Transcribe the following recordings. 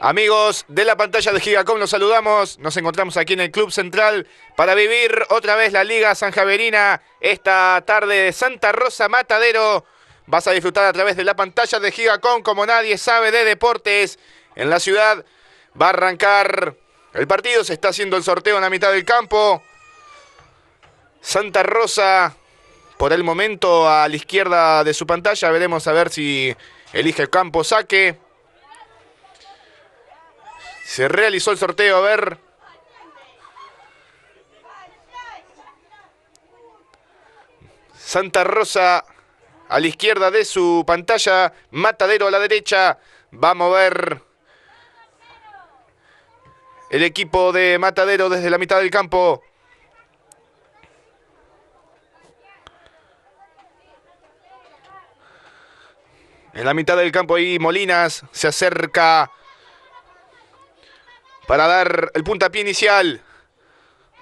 Amigos de la pantalla de Gigacom, los saludamos. Nos encontramos aquí en el Club Central para vivir otra vez la Liga San Javerina. esta tarde de Santa Rosa Matadero. Vas a disfrutar a través de la pantalla de Gigacom como nadie sabe de deportes en la ciudad. Va a arrancar el partido se está haciendo el sorteo en la mitad del campo. Santa Rosa, por el momento a la izquierda de su pantalla. Veremos a ver si elige el campo saque. Se realizó el sorteo, a ver. Santa Rosa a la izquierda de su pantalla, Matadero a la derecha, va a mover el equipo de Matadero desde la mitad del campo. En la mitad del campo ahí Molinas se acerca para dar el puntapié inicial.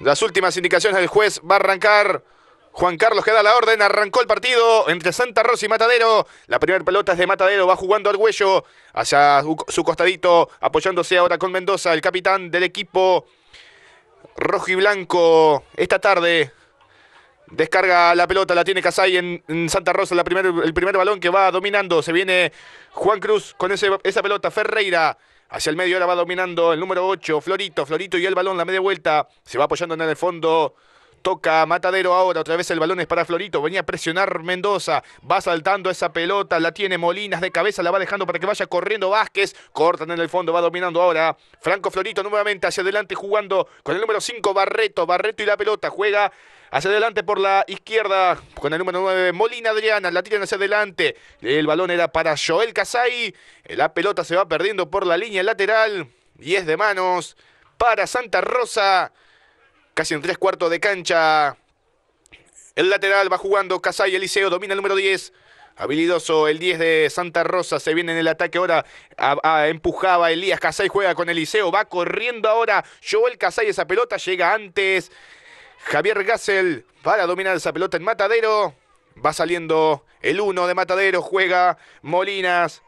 Las últimas indicaciones del juez va a arrancar Juan Carlos que da la orden, arrancó el partido entre Santa Rosa y Matadero. La primera pelota es de Matadero, va jugando al hacia su costadito, apoyándose ahora con Mendoza, el capitán del equipo rojo y blanco. Esta tarde descarga la pelota, la tiene Casay en, Santa Rosa, la el primer balón que va dominando. Se viene Juan Cruz con esa pelota, Ferreira. Hacia el medio ahora va dominando el número 8, Florito, Florito y el balón, la media vuelta. Se va apoyando en el fondo Toca Matadero ahora, otra vez el balón es para Florito. Venía a presionar Mendoza. Va saltando esa pelota, la tiene Molinas de cabeza, la va dejando para que vaya corriendo Vázquez. Cortan en el fondo, va dominando ahora Franco Florito nuevamente hacia adelante jugando con el número 5 Barreto. Barreto y la pelota juega hacia adelante por la izquierda con el número 9 Molina Adriana, la tiran hacia adelante. El balón era para Joel Casay. La pelota se va perdiendo por la línea lateral y es de manos para Santa Rosa casi en tres cuartos de cancha. El lateral va jugando Casay Eliseo, domina el número 10. Habilidoso el 10 de Santa Rosa, se viene en el ataque ahora, empujaba Elías Casay, juega con Eliseo, va corriendo ahora Joel Casay, esa pelota llega antes. Javier Gassel para dominar esa pelota en Matadero, va saliendo el 1 de Matadero, juega Molinas,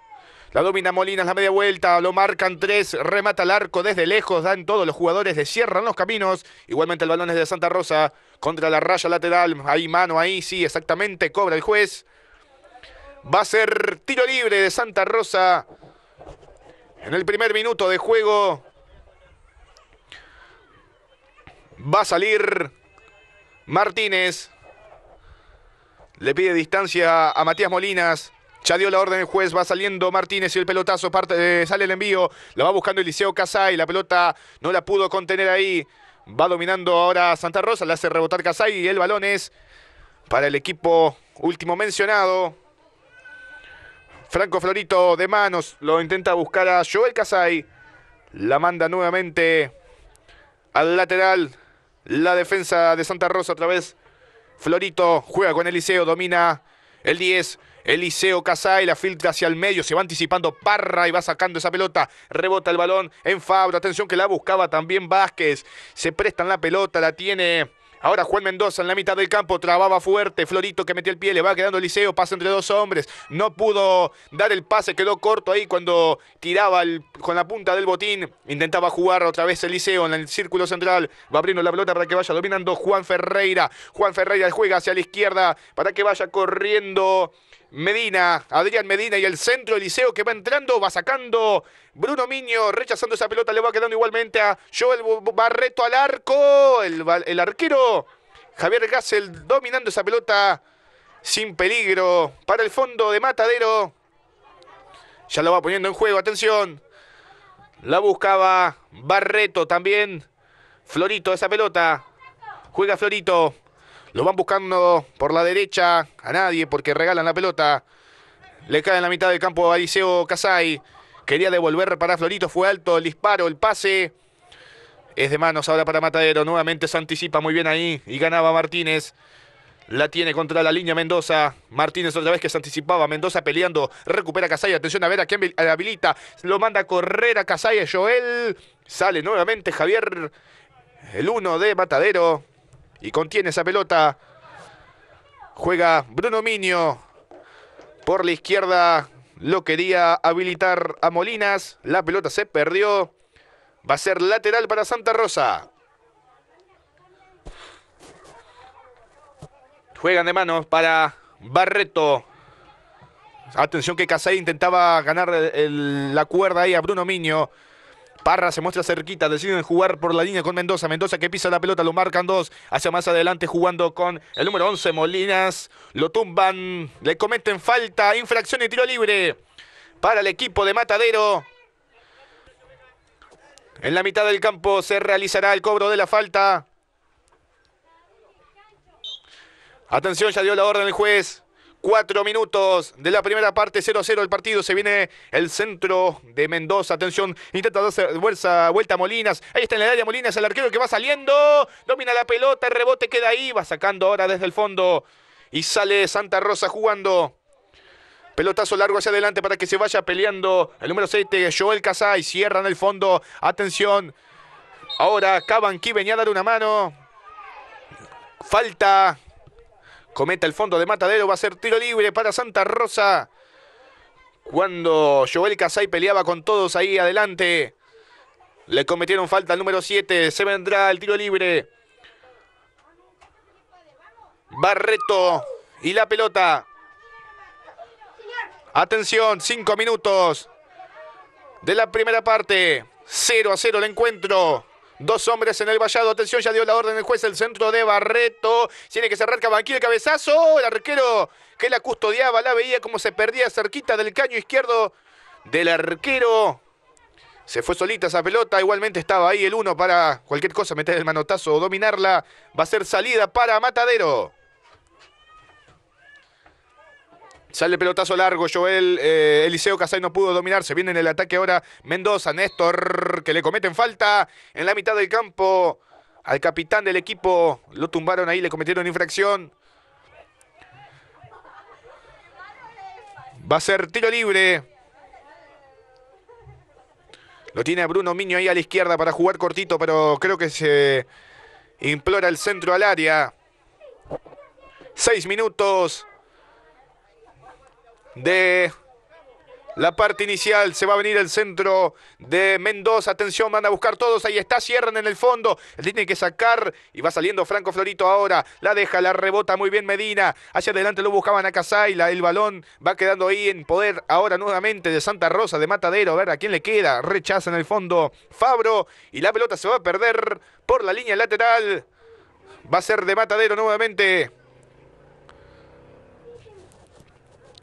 la domina Molinas, la media vuelta, lo marcan tres, remata el arco desde lejos, dan todos los jugadores, cierran los caminos. Igualmente el balón es de Santa Rosa contra la raya lateral, ahí mano, ahí sí, exactamente, cobra el juez. Va a ser tiro libre de Santa Rosa en el primer minuto de juego. Va a salir Martínez. Le pide distancia a Matías Molinas. Ya dio la orden el juez, va saliendo Martínez y el pelotazo, sale el envío, la va buscando Eliseo Casay, la pelota no la pudo contener ahí. Va dominando ahora Santa Rosa, le hace rebotar Casay y el balón es para el equipo último mencionado. Franco Florito de manos lo intenta buscar a Joel Casay. La manda nuevamente al lateral. La defensa de Santa Rosa otra vez. Florito juega con Eliseo, domina el 10. Eliseo Casay, la filtra hacia el medio, se va anticipando Parra y va sacando esa pelota, rebota el balón en Fabra, atención que la buscaba también Vázquez, se en la pelota, la tiene... Ahora Juan Mendoza en la mitad del campo trababa fuerte. Florito que metió el pie, le va quedando Eliseo, pasa entre dos hombres. No pudo dar el pase, quedó corto ahí cuando tiraba con la punta del botín. Intentaba jugar otra vez Eliseo en el círculo central. Va abriendo la pelota para que vaya dominando Juan Ferreira. Juan Ferreira juega hacia la izquierda para que vaya corriendo Medina, Adrián Medina y el centro Eliseo que va entrando, va sacando Bruno Miño, rechazando esa pelota, le va quedando igualmente a Joel Barreto al arco, el, el arquero Javier Gassel dominando esa pelota sin peligro para el fondo de Matadero. Ya lo va poniendo en juego, atención. La buscaba Barreto también. Florito esa pelota. Juega Florito. Lo van buscando por la derecha a nadie porque regalan la pelota. Le cae en la mitad del campo a Adiseo Casay. Quería devolver para Florito. Fue alto el disparo, el pase. Es de manos ahora para Matadero. Nuevamente se anticipa muy bien ahí y ganaba Martínez. La tiene contra la línea Mendoza. Martínez otra vez que se anticipaba. Mendoza peleando. Recupera Casay. Atención a ver a quién habilita. Lo manda a correr a Casay. Joel. Sale nuevamente Javier. El uno de Matadero. Y contiene esa pelota. Juega Bruno Miño, Por la izquierda lo quería habilitar a Molinas. La pelota se perdió. Va a ser lateral para Santa Rosa. Juegan de manos para Barreto. Atención que Casay intentaba ganar la cuerda ahí a Bruno Miño. Parra se muestra cerquita, deciden jugar por la línea con Mendoza. Mendoza que pisa la pelota, lo marcan dos. Hacia más adelante jugando con el número 11, Molinas. Lo tumban, le cometen falta, infracción y tiro libre para el equipo de Matadero. En la mitad del campo se realizará el cobro de la falta. Atención, ya dio la orden el juez. Cuatro minutos de la primera parte, 0-0 el partido. Se viene el centro de Mendoza. Atención, intenta darse vuelta, vuelta a Molinas. Ahí está en el área Molinas, el arquero que va saliendo. Domina la pelota, el rebote queda ahí. Va sacando ahora desde el fondo. Y sale Santa Rosa jugando. Pelotazo largo hacia adelante para que se vaya peleando el número 7, Joel Casay. Cierra en el fondo. Atención. Ahora Cabanqui venía a dar una mano. Falta Cometa el fondo de Matadero, va a ser tiro libre para Santa Rosa. Cuando Joel Casay peleaba con todos ahí adelante, le cometieron falta al número 7. Se vendrá el tiro libre. Barreto y la pelota. Atención, 5 minutos de la primera parte. 0 a 0 el encuentro. Dos hombres en el vallado. Atención, ya dio la orden el juez. El centro de Barreto. Tiene que cerrar el Cabezazo. El arquero que la custodiaba. La veía como se perdía cerquita del caño izquierdo del arquero. Se fue solita esa pelota. Igualmente estaba ahí el uno para cualquier cosa meter el manotazo o dominarla. Va a ser salida para Matadero. Sale pelotazo largo, Joel. Eh, Eliseo Casay no pudo dominarse. viene en el ataque ahora Mendoza. Néstor, que le cometen falta en la mitad del campo. Al capitán del equipo lo tumbaron ahí, le cometieron infracción. Va a ser tiro libre. Lo tiene Bruno Miño ahí a la izquierda para jugar cortito, pero creo que se implora el centro al área. Seis minutos de la parte inicial se va a venir el centro de Mendoza. Atención, van a buscar todos. Ahí está, cierran en el fondo. Tiene que sacar y va saliendo Franco Florito ahora. La deja, la rebota muy bien Medina. Hacia adelante lo buscaban a Casaila. El balón va quedando ahí en poder ahora nuevamente de Santa Rosa, de Matadero. A ver a quién le queda. Rechaza en el fondo Fabro y la pelota se va a perder por la línea lateral. Va a ser de Matadero nuevamente.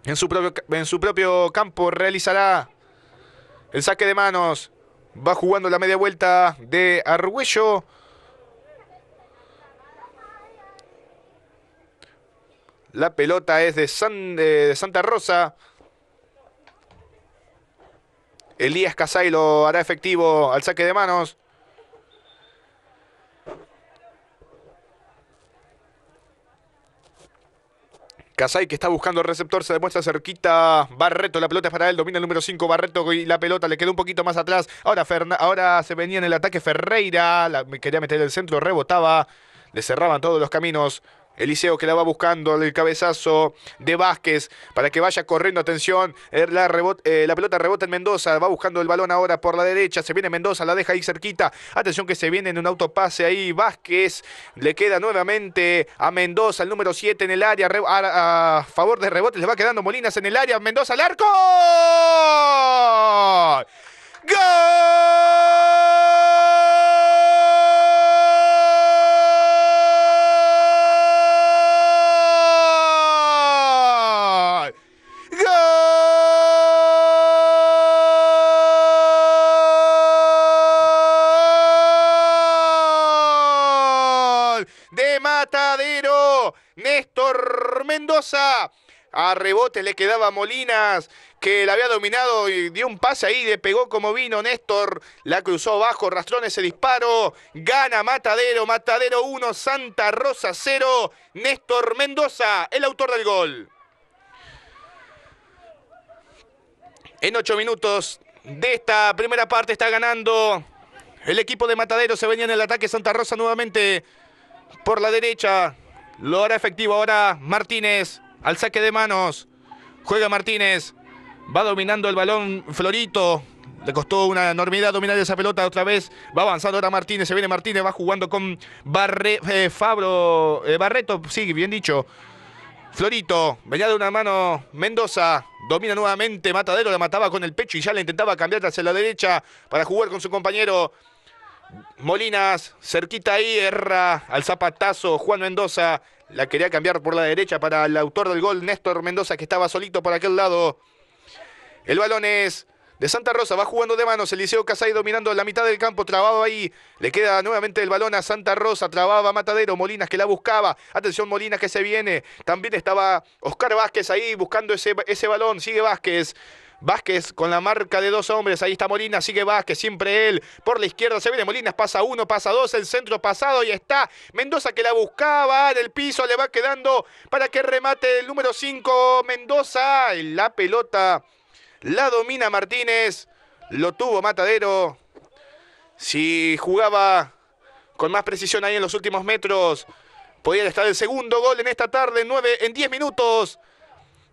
en su propio, en su propio campo realizará el saque de manos. Va jugando la media vuelta de Argüello. La pelota es de, de, Santa Rosa. Elías Casay lo hará efectivo al saque de manos. Casay que está buscando el receptor, se demuestra cerquita. Barreto, la pelota es para él, domina el número 5. Barreto y la pelota le quedó un poquito más atrás. Ahora, ahora se venía en el ataque Ferreira, quería meter el centro, rebotaba, le cerraban todos los caminos. Eliseo que la va buscando, el cabezazo de Vázquez para que vaya corriendo. Atención, eh, la, rebote eh, la, pelota rebota en Mendoza, va buscando el balón ahora por la derecha. Se viene Mendoza, la deja ahí cerquita. Atención que se viene en un autopase ahí. Vázquez le queda nuevamente a Mendoza, el número 7 en el área. A, favor de rebote, le va quedando Molinas en el área. Mendoza al arco. ¡Gol! A rebote le quedaba Molinas, que la había dominado y dio un pase ahí, le pegó como vino Néstor, la cruzó bajo, rastrón ese disparo, gana Matadero, Matadero 1, Santa Rosa 0, Néstor Mendoza, el autor del gol. En ocho minutos de esta primera parte está ganando el equipo de Matadero, se venía en el ataque Santa Rosa nuevamente por la derecha, lo hará efectivo ahora Martínez al saque de manos. Juega Martínez. Va dominando el balón Florito. Le costó una enormidad dominar esa pelota otra vez. Va avanzando ahora Martínez. Se viene Martínez. Va jugando con eh, Fabro. Eh, Barreto. Sí, bien dicho. Florito. Venía de una mano Mendoza. Domina nuevamente. Matadero la mataba con el pecho y ya la intentaba cambiar hacia la derecha para jugar con su compañero. Molinas, cerquita ahí, erra al zapatazo Juan Mendoza. La quería cambiar por la derecha para el autor del gol, Néstor Mendoza, que estaba solito por aquel lado. El balón es de Santa Rosa, va jugando de manos. Eliseo Casay dominando la mitad del campo, trabado ahí. Le queda nuevamente el balón a Santa Rosa, trababa Matadero, Molinas que la buscaba. Atención, Molinas que se viene. También estaba Oscar Vázquez ahí buscando ese, ese balón. Sigue Vázquez. Vázquez con la marca de dos hombres. Ahí está Molina, sigue Vázquez, siempre él. Por la izquierda se viene Molina, pasa uno, pasa dos, el centro pasado y está Mendoza que la buscaba en el piso. Le va quedando para que remate el número 5 Mendoza. La pelota la domina Martínez. Lo tuvo Matadero. Si jugaba con más precisión ahí en los últimos metros, podía estar el segundo gol en esta tarde, 9 en 10 minutos.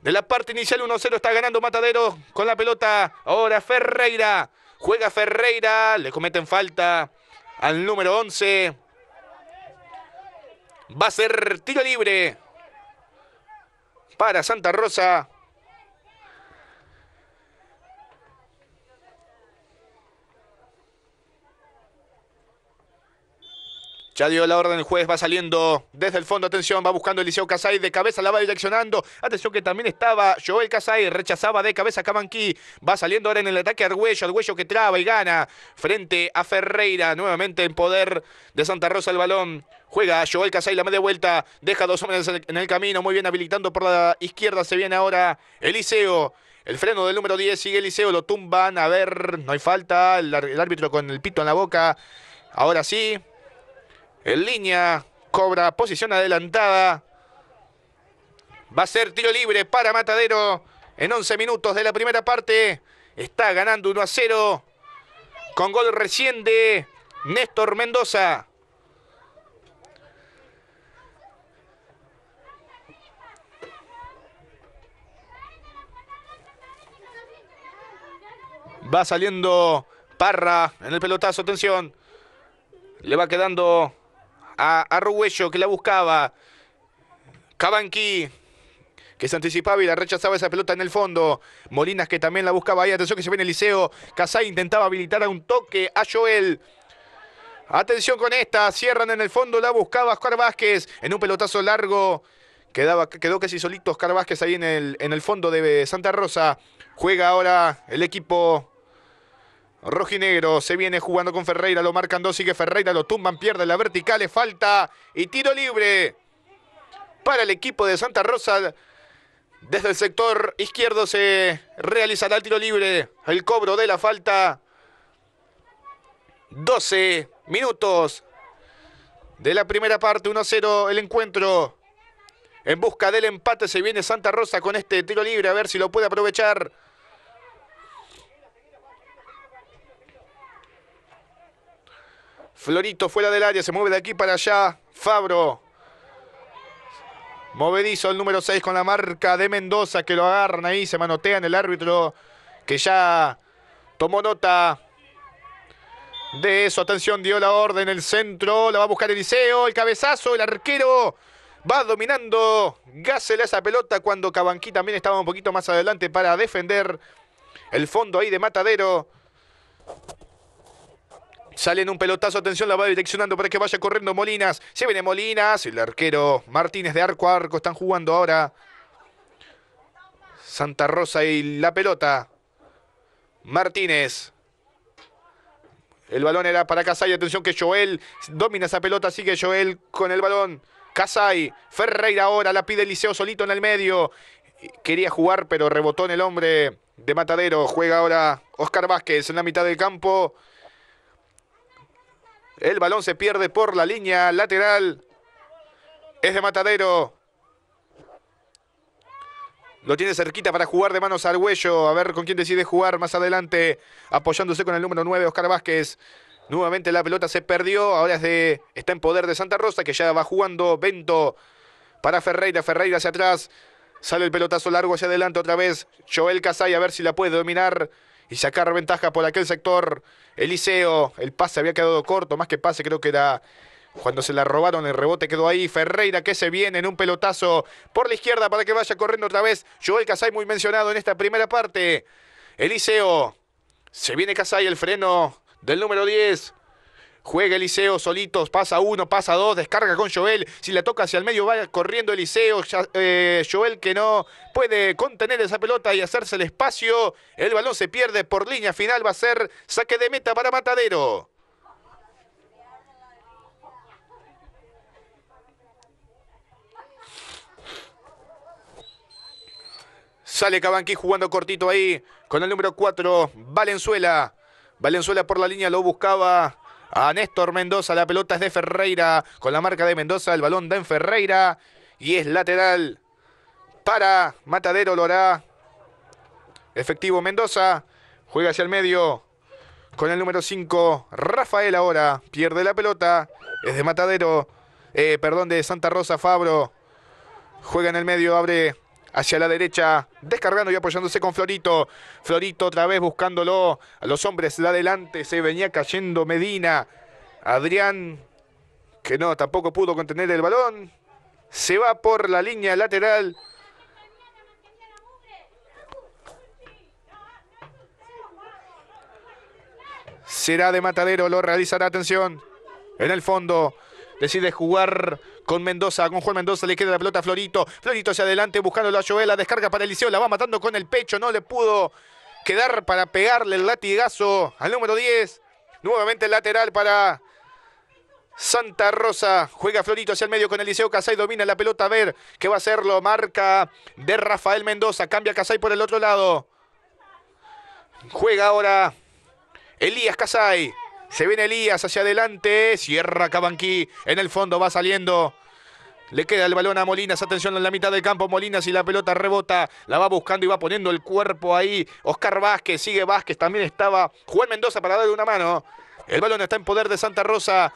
De la parte inicial 1-0 está ganando Matadero con la pelota. Ahora Ferreira. Juega Ferreira. Le cometen falta al número 11. Va a ser tiro libre para Santa Rosa. Ya dio la orden el juez, va saliendo desde el fondo, atención, va buscando Eliseo Casay, de cabeza la va direccionando, atención que también estaba Joel Casay, rechazaba de cabeza Cabanqui, va saliendo ahora en el ataque Arguello. Arguello que traba y gana frente a Ferreira, nuevamente en poder de Santa Rosa el balón, juega Joel Casay la media vuelta, deja dos hombres en el camino, muy bien habilitando por la izquierda, se viene ahora Eliseo. El freno del número 10 sigue Eliseo, lo tumban, a ver, no hay falta, el árbitro con el pito en la boca. Ahora sí, en línea, cobra posición adelantada. Va a ser tiro libre para Matadero en 11 minutos de la primera parte. Está ganando 1 a 0 con gol recién de Néstor Mendoza. Va saliendo Parra en el pelotazo, atención. Le va quedando a Arruello que la buscaba. Cabanqui que se anticipaba y la rechazaba esa pelota en el fondo. Molinas que también la buscaba ahí. Atención que se el liceo. Casay intentaba habilitar a un toque a Joel. Atención con esta. Cierran en el fondo. La buscaba Oscar Vázquez en un pelotazo largo. Quedaba, quedó casi solito Oscar Vázquez ahí en el, en el fondo de Santa Rosa. Juega ahora el equipo Rojinegro se viene jugando con Ferreira, lo marcan dos, sigue Ferreira, lo tumban, pierde la vertical, es falta y tiro libre para el equipo de Santa Rosa. Desde el sector izquierdo se realizará el tiro libre, el cobro de la falta. 12 minutos de la primera parte, 1-0 el encuentro. En busca del empate se viene Santa Rosa con este tiro libre, a ver si lo puede aprovechar. Florito fuera del área, se mueve de aquí para allá. Fabro. Movedizo el número 6 con la marca de Mendoza que lo agarran ahí, se manotean el árbitro que ya tomó nota de eso. Atención, dio la orden el centro, la va a buscar Eliseo, el cabezazo, el arquero va dominando. Gásela esa pelota cuando Cabanqui también estaba un poquito más adelante para defender el fondo ahí de Matadero. Sale en un pelotazo, atención, la va direccionando para que vaya corriendo Molinas. Se viene Molinas, el arquero Martínez de arco arco están jugando ahora. Santa Rosa y la pelota. Martínez. El balón era para Casay, atención que Joel domina esa pelota, sigue Joel con el balón. Casay, Ferreira ahora la pide Liceo solito en el medio. Quería jugar, pero rebotó en el hombre de Matadero. Juega ahora Oscar Vázquez en la mitad del campo. El balón se pierde por la línea lateral. Es de Matadero. Lo tiene cerquita para jugar de manos al huello. A ver con quién decide jugar más adelante. Apoyándose con el número 9, Oscar Vázquez. Nuevamente la pelota se perdió. Ahora está en poder de Santa Rosa, que ya va jugando Bento para Ferreira. Ferreira hacia atrás. Sale el pelotazo largo hacia adelante otra vez. Joel Casay a ver si la puede dominar y sacar ventaja por aquel sector. Eliseo, el pase había quedado corto, más que pase creo que era cuando se la robaron, el rebote quedó ahí. Ferreira que se viene en un pelotazo por la izquierda para que vaya corriendo otra vez. Joel Casay muy mencionado en esta primera parte. Eliseo. Se viene Casay, el freno del número 10. Juega Eliseo solitos, pasa uno, pasa dos, descarga con Joel. Si le toca hacia el medio, va corriendo Eliseo. Eh, Joel que no puede contener esa pelota y hacerse el espacio. El balón se pierde por línea final. Va a ser saque de meta para Matadero. Sale Cabanqui jugando cortito ahí con el número cuatro Valenzuela. Valenzuela por la línea lo buscaba a Néstor Mendoza. La pelota es de Ferreira. Con la marca de Mendoza, el balón da en Ferreira. Y es lateral para Matadero Lorá. Efectivo Mendoza. Juega hacia el medio. Con el número 5, Rafael ahora. Pierde la pelota. Es de Matadero. Eh, perdón, de Santa Rosa Fabro. Juega en el medio, abre hacia la derecha, descargando y apoyándose con Florito. Florito otra vez buscándolo. A los hombres de adelante se venía cayendo Medina. Adrián, que no, tampoco pudo contener el balón. Se va por la línea lateral. Será de matadero, lo realizará, atención. En el fondo, decide jugar con Mendoza, con Juan Mendoza, le queda la pelota a Florito. Florito hacia adelante buscando la Joel, la descarga para Eliseo, la va matando con el pecho, no le pudo quedar para pegarle el latigazo al número 10. Nuevamente lateral para Santa Rosa. Juega Florito hacia el medio con Eliseo Casay. Domina la pelota. A ver qué va a hacerlo. Marca de Rafael Mendoza. Cambia Casay por el otro lado. Juega ahora Elías Casay. Se viene Elías hacia adelante. Cierra Cabanqui. En el fondo va saliendo le queda el balón a Molinas. Atención en la mitad del campo. Molinas y la pelota rebota. La va buscando y va poniendo el cuerpo ahí. Oscar Vázquez. Sigue Vázquez. También estaba Juan Mendoza para darle una mano. El balón está en poder de Santa Rosa.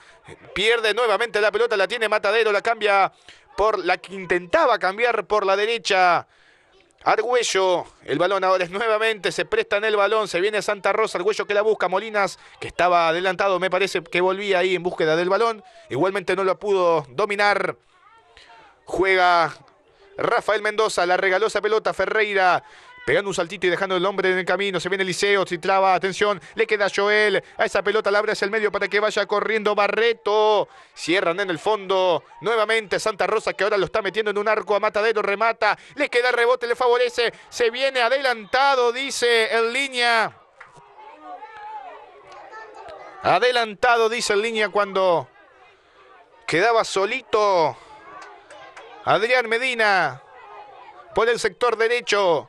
Pierde nuevamente la pelota. La tiene Matadero. La cambia por la que intentaba cambiar por la derecha. Argüello, el balón ahora es nuevamente, se presta en el balón, se viene Santa Rosa, Argüello que la busca, Molinas que estaba adelantado, me parece que volvía ahí en búsqueda del balón, igualmente no lo pudo dominar. Juega Rafael Mendoza, la regalosa pelota Ferreira. Pegando un saltito y dejando el hombre en el camino. Se viene Liceo, Titlava, atención. Le queda Joel. A esa pelota la abre hacia el medio para que vaya corriendo Barreto. Cierran en el fondo. Nuevamente Santa Rosa que ahora lo está metiendo en un arco a matadero. Remata. Le queda rebote, le favorece. Se viene adelantado, dice en línea. Adelantado, dice en línea cuando quedaba solito. Adrián Medina por el sector derecho.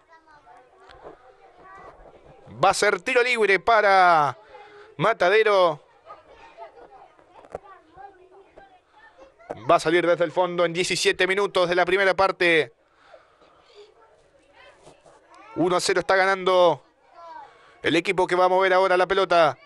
Va a ser tiro libre para Matadero. Va a salir desde el fondo en 17 minutos de la primera parte. 1 a 0 está ganando el equipo que va a mover ahora la pelota.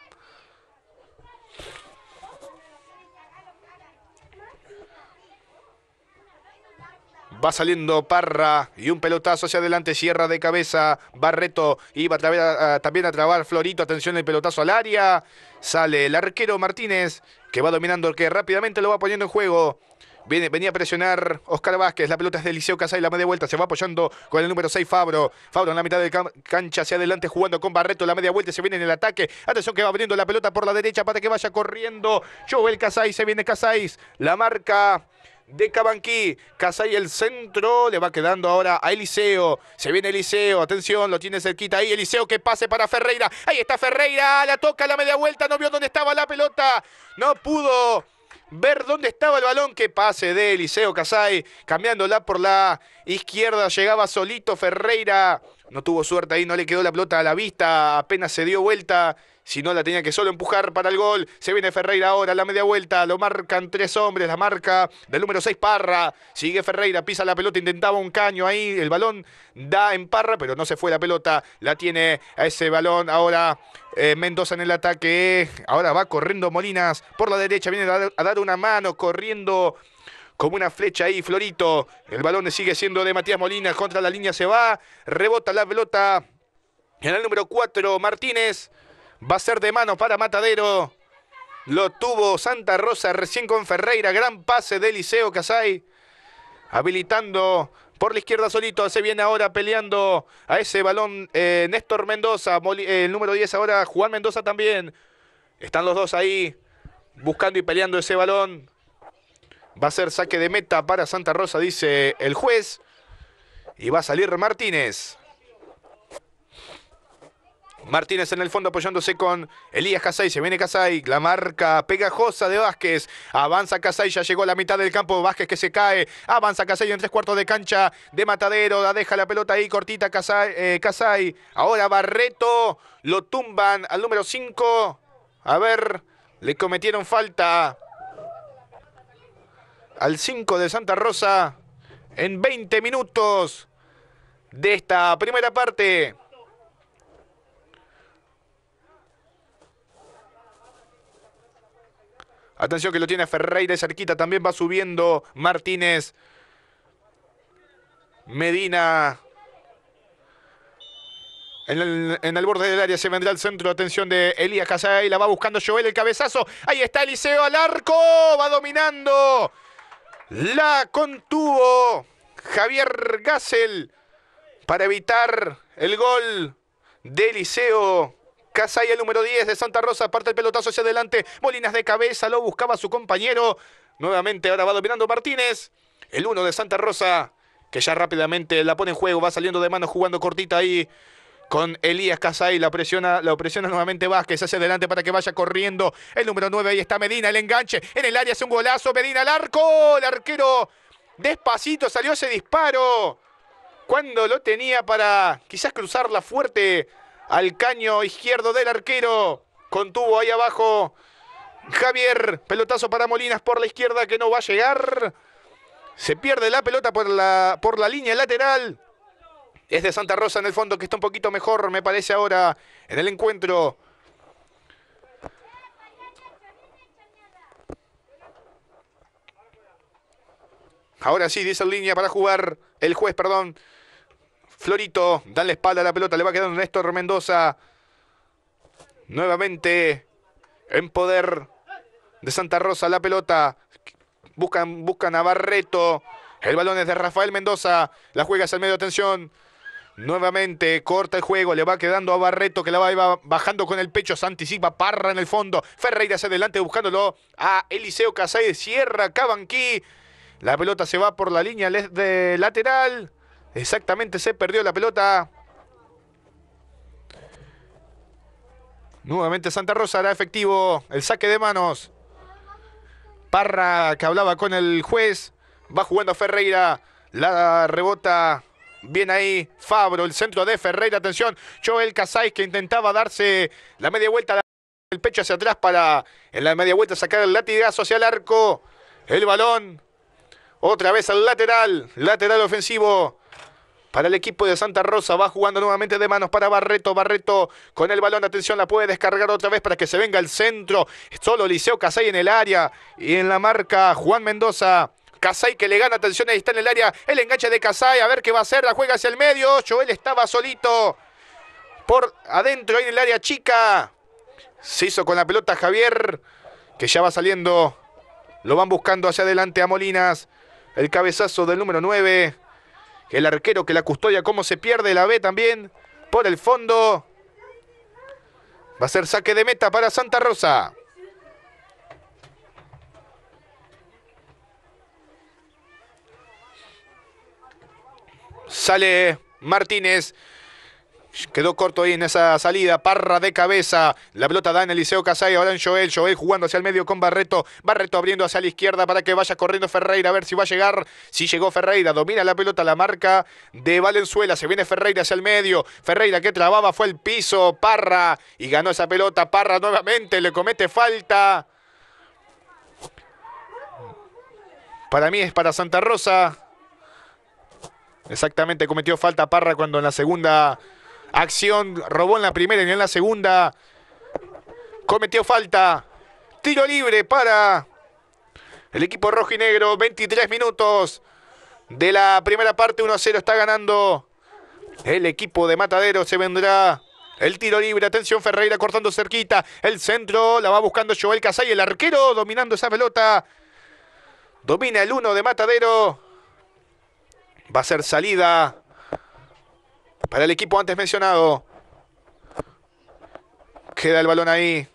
Va saliendo Parra y un pelotazo hacia adelante. cierra de cabeza. Barreto iba a también a trabar Florito. Atención el pelotazo al área. Sale el arquero Martínez que va dominando, que rápidamente lo va poniendo en juego. Viene, venía a presionar Oscar Vázquez. La pelota es de Liceo casais La media vuelta se va apoyando con el número 6, Fabro. Fabro en la mitad de cancha hacia adelante jugando con Barreto. La media vuelta se viene en el ataque. Atención que va abriendo la pelota por la derecha para que vaya corriendo. Joel casais Se viene casais La marca de Cabanqui, Casay el centro, le va quedando ahora a Eliseo. Se viene Eliseo, atención, lo tiene cerquita ahí. Eliseo que pase para Ferreira. Ahí está Ferreira, la toca la media vuelta, no vio dónde estaba la pelota. No pudo ver dónde estaba el balón. Que pase de Eliseo Casay, cambiándola por la izquierda. Llegaba solito Ferreira. No tuvo suerte ahí, no le quedó la pelota a la vista, apenas se dio vuelta. Si no, la tenía que solo empujar para el gol. Se viene Ferreira ahora, la media vuelta. Lo marcan tres hombres. La marca del número 6, Parra. Sigue Ferreira, pisa la pelota. Intentaba un caño ahí. El balón da en Parra, pero no se fue la pelota. La tiene a ese balón ahora. Eh, Mendoza en el ataque. Ahora va corriendo Molinas por la derecha. Viene a dar, una mano corriendo como una flecha ahí, Florito. El balón sigue siendo de Matías Molina, contra la línea se va, rebota la pelota en el número 4, Martínez. Va a ser de mano para Matadero. Lo tuvo Santa Rosa recién con Ferreira. Gran pase de Liceo Casay. Habilitando por la izquierda solito. Se viene ahora peleando a ese balón eh, Néstor Mendoza. Eh, el número 10 ahora Juan Mendoza también. Están los dos ahí buscando y peleando ese balón. Va a ser saque de meta para Santa Rosa, dice el juez. Y va a salir Martínez. Martínez en el fondo apoyándose con Elías Casay. Se viene Casay. La marca pegajosa de Vázquez. Avanza Casay. Ya llegó a la mitad del campo. Vázquez que se cae. Avanza Casay en tres cuartos de cancha de Matadero. La deja la pelota ahí cortita Casay. Eh, Ahora Barreto. Lo tumban al número 5. A ver. Le cometieron falta al 5 de Santa Rosa en 20 minutos de esta primera parte. Atención que lo tiene Ferreira cerquita. También va subiendo Martínez. Medina. En el, borde del área se vendrá el centro de atención de Elías y La va buscando Joel el cabezazo. Ahí está Eliseo al arco. Va dominando. La contuvo Javier Gassel para evitar el gol de Eliseo. Casay, el número 10 de Santa Rosa, parte el pelotazo hacia adelante. Molinas de cabeza, lo buscaba su compañero. Nuevamente ahora va dominando Martínez. El 1 de Santa Rosa, que ya rápidamente la pone en juego, va saliendo de mano jugando cortita ahí con Elías Casay. La presiona, la presiona nuevamente Vázquez hacia adelante para que vaya corriendo. El número 9, ahí está Medina, el enganche. En el área hace un golazo. Medina al arco. El arquero despacito salió ese disparo. Cuando lo tenía para quizás cruzarla fuerte al caño izquierdo del arquero. Contuvo ahí abajo Javier. Pelotazo para Molinas por la izquierda que no va a llegar. Se pierde la pelota por la, por la línea lateral. Es de Santa Rosa en el fondo que está un poquito mejor, me parece ahora, en el encuentro. Ahora sí, dice en línea para jugar el juez, perdón. Florito, dan la espalda a la pelota, le va quedando Néstor Mendoza. Nuevamente en poder de Santa Rosa la pelota. Buscan, a Barreto. El balón es de Rafael Mendoza. La juega hacia el medio, atención. Nuevamente corta el juego, le va quedando a Barreto que la va bajando con el pecho. Santi parra en el fondo. Ferreira hacia adelante buscándolo a Eliseo Casay. Cierra Cabanqui. La pelota se va por la línea de lateral. Exactamente, se perdió la pelota. Nuevamente Santa Rosa hará efectivo el saque de manos. Parra que hablaba con el juez. Va jugando Ferreira. La rebota. Bien ahí Fabro, el centro de Ferreira. Atención, Joel Casais que intentaba darse la media vuelta. El pecho hacia atrás para en la media vuelta sacar el latigazo hacia el arco. El balón. Otra vez al lateral. Lateral ofensivo. Para el equipo de Santa Rosa va jugando nuevamente de manos para Barreto. Barreto con el balón, atención, la puede descargar otra vez para que se venga al centro. Solo Liceo Casay en el área y en la marca Juan Mendoza. Casay que le gana atención, ahí está en el área. El enganche de Casay, a ver qué va a hacer, la juega hacia el medio. Joel estaba solito por adentro ahí en el área chica. Se hizo con la pelota Javier, que ya va saliendo. Lo van buscando hacia adelante a Molinas. El cabezazo del número 9. El arquero que la custodia, cómo se pierde, la ve también por el fondo. Va a ser saque de meta para Santa Rosa. Sale Martínez. Quedó corto ahí en esa salida. Parra de cabeza. La pelota da en Eliseo Casay. Ahora en Joel. Joel jugando hacia el medio con Barreto. Barreto abriendo hacia la izquierda para que vaya corriendo Ferreira. A ver si va a llegar. Si llegó Ferreira. Domina la pelota. La marca de Valenzuela. Se viene Ferreira hacia el medio. Ferreira que trababa. Fue el piso. Parra. Y ganó esa pelota. Parra nuevamente. Le comete falta. Para mí es para Santa Rosa. Exactamente, cometió falta Parra cuando en la segunda Acción, robó en la primera y en la segunda. Cometió falta. Tiro libre para el equipo rojo y negro. 23 minutos de la primera parte. 1-0 está ganando el equipo de Matadero. Se vendrá el tiro libre, atención Ferreira cortando cerquita. El centro la va buscando Joel Casay, el arquero dominando esa pelota. Domina el uno de Matadero. Va a ser salida para el equipo antes mencionado. Queda el balón ahí.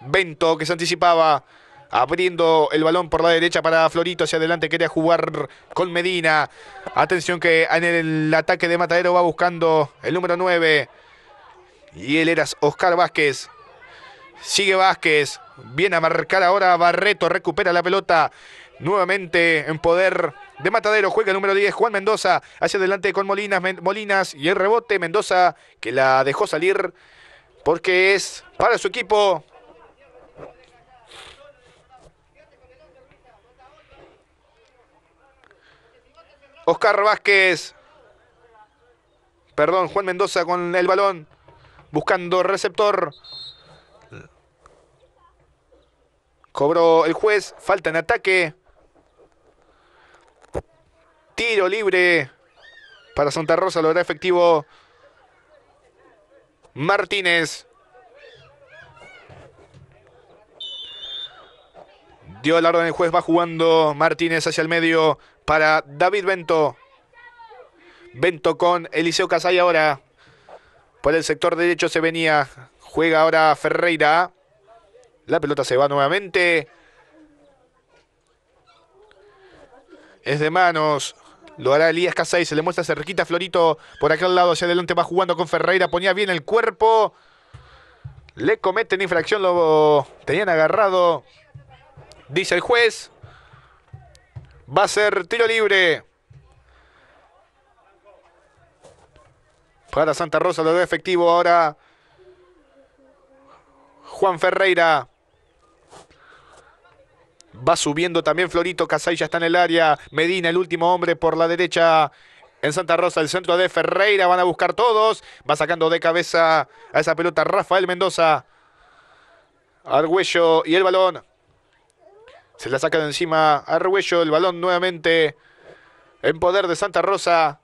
Bento que se anticipaba. Abriendo el balón por la derecha para Florito hacia adelante. Quería jugar con Medina. Atención que en el ataque de Matadero va buscando el número 9. Y él era Oscar Vázquez. Sigue Vázquez. Viene a marcar ahora Barreto. Recupera la pelota nuevamente en poder de Matadero. Juega el número 10, Juan Mendoza, hacia adelante con Molinas, y el rebote. Mendoza que la dejó salir porque es para su equipo. Oscar Vázquez. Perdón, Juan Mendoza con el balón. Buscando receptor. Cobró el juez. Falta en ataque. Tiro libre para Santa Rosa. Lo efectivo Martínez. Dio la orden el juez. Va jugando Martínez hacia el medio para David Bento. Bento con Eliseo Casay ahora. Por el sector derecho se venía. Juega ahora Ferreira. La pelota se va nuevamente. Es de manos. Lo hará Elías Casay, se le muestra cerquita Florito por aquel lado, hacia adelante va jugando con Ferreira, ponía bien el cuerpo. Le cometen infracción, lo tenían agarrado, dice el juez. Va a ser tiro libre. Para Santa Rosa lo de efectivo ahora Juan Ferreira. Va subiendo también Florito, Casay ya está en el área. Medina, el último hombre por la derecha. En Santa Rosa, el centro de Ferreira, van a buscar todos. Va sacando de cabeza a esa pelota Rafael Mendoza. Arguello y el balón. Se la saca de encima Argüello, el balón nuevamente en poder de Santa Rosa.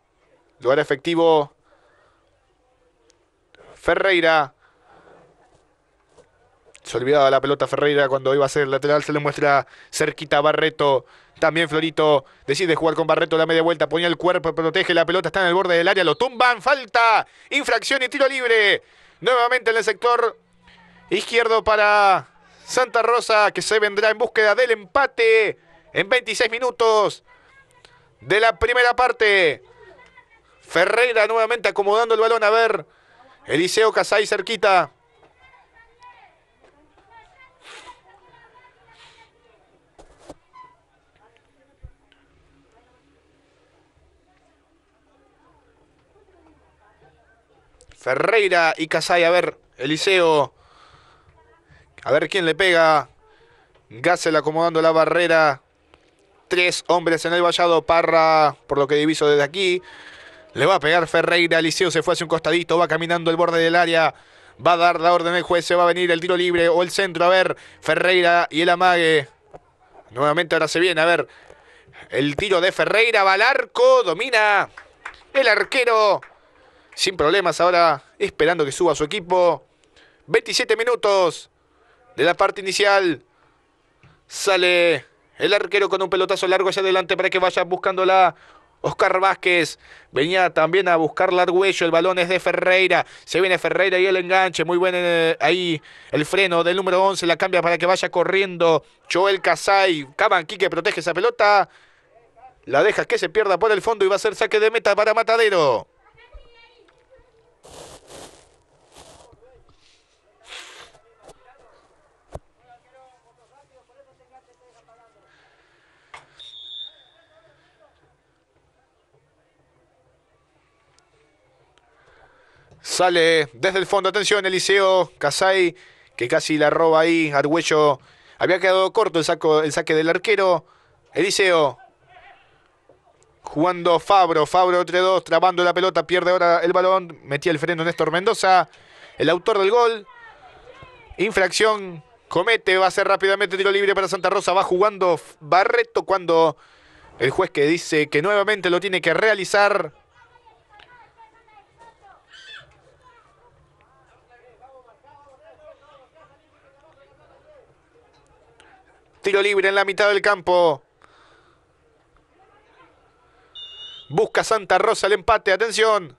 Lugar efectivo Ferreira se olvidaba la pelota Ferreira cuando iba a ser lateral, se le muestra cerquita Barreto. También Florito decide jugar con Barreto la media vuelta, ponía el cuerpo, protege la pelota, está en el borde del área, lo tumban, falta, infracción y tiro libre. Nuevamente en el sector izquierdo para Santa Rosa, que se vendrá en búsqueda del empate en 26 minutos de la primera parte. Ferreira nuevamente acomodando el balón, a ver, Eliseo Casay cerquita. Ferreira y Casay. A ver, Eliseo. A ver quién le pega. Gassel acomodando la barrera. Tres hombres en el vallado. Parra, por lo que diviso desde aquí. Le va a pegar Ferreira. Eliseo se fue hacia un costadito. Va caminando el borde del área. Va a dar la orden el juez. Se va a venir el tiro libre o el centro. A ver, Ferreira y el amague. Nuevamente ahora se viene. A ver, el tiro de Ferreira va al arco. Domina el arquero sin problemas ahora, esperando que suba su equipo. 27 minutos de la parte inicial. Sale el arquero con un pelotazo largo hacia adelante para que vaya buscándola. Oscar Vázquez venía también a buscar Larguello. El balón es de Ferreira. Se viene Ferreira y el enganche. Muy bueno eh, ahí el freno del número 11. La cambia para que vaya corriendo Joel Casay. Cabanqui que protege esa pelota. La deja que se pierda por el fondo y va a ser saque de meta para Matadero. Sale desde el fondo, atención, Eliseo Casay, que casi la roba ahí. Argüello había quedado corto el, saco, el saque del arquero. Eliseo jugando Fabro, Fabro 3-2, trabando la pelota, pierde ahora el balón, metía el freno Néstor Mendoza, el autor del gol. Infracción comete, va a ser rápidamente tiro libre para Santa Rosa, va jugando Barreto cuando el juez que dice que nuevamente lo tiene que realizar. Tiro libre en la mitad del campo. Busca Santa Rosa el empate. Atención.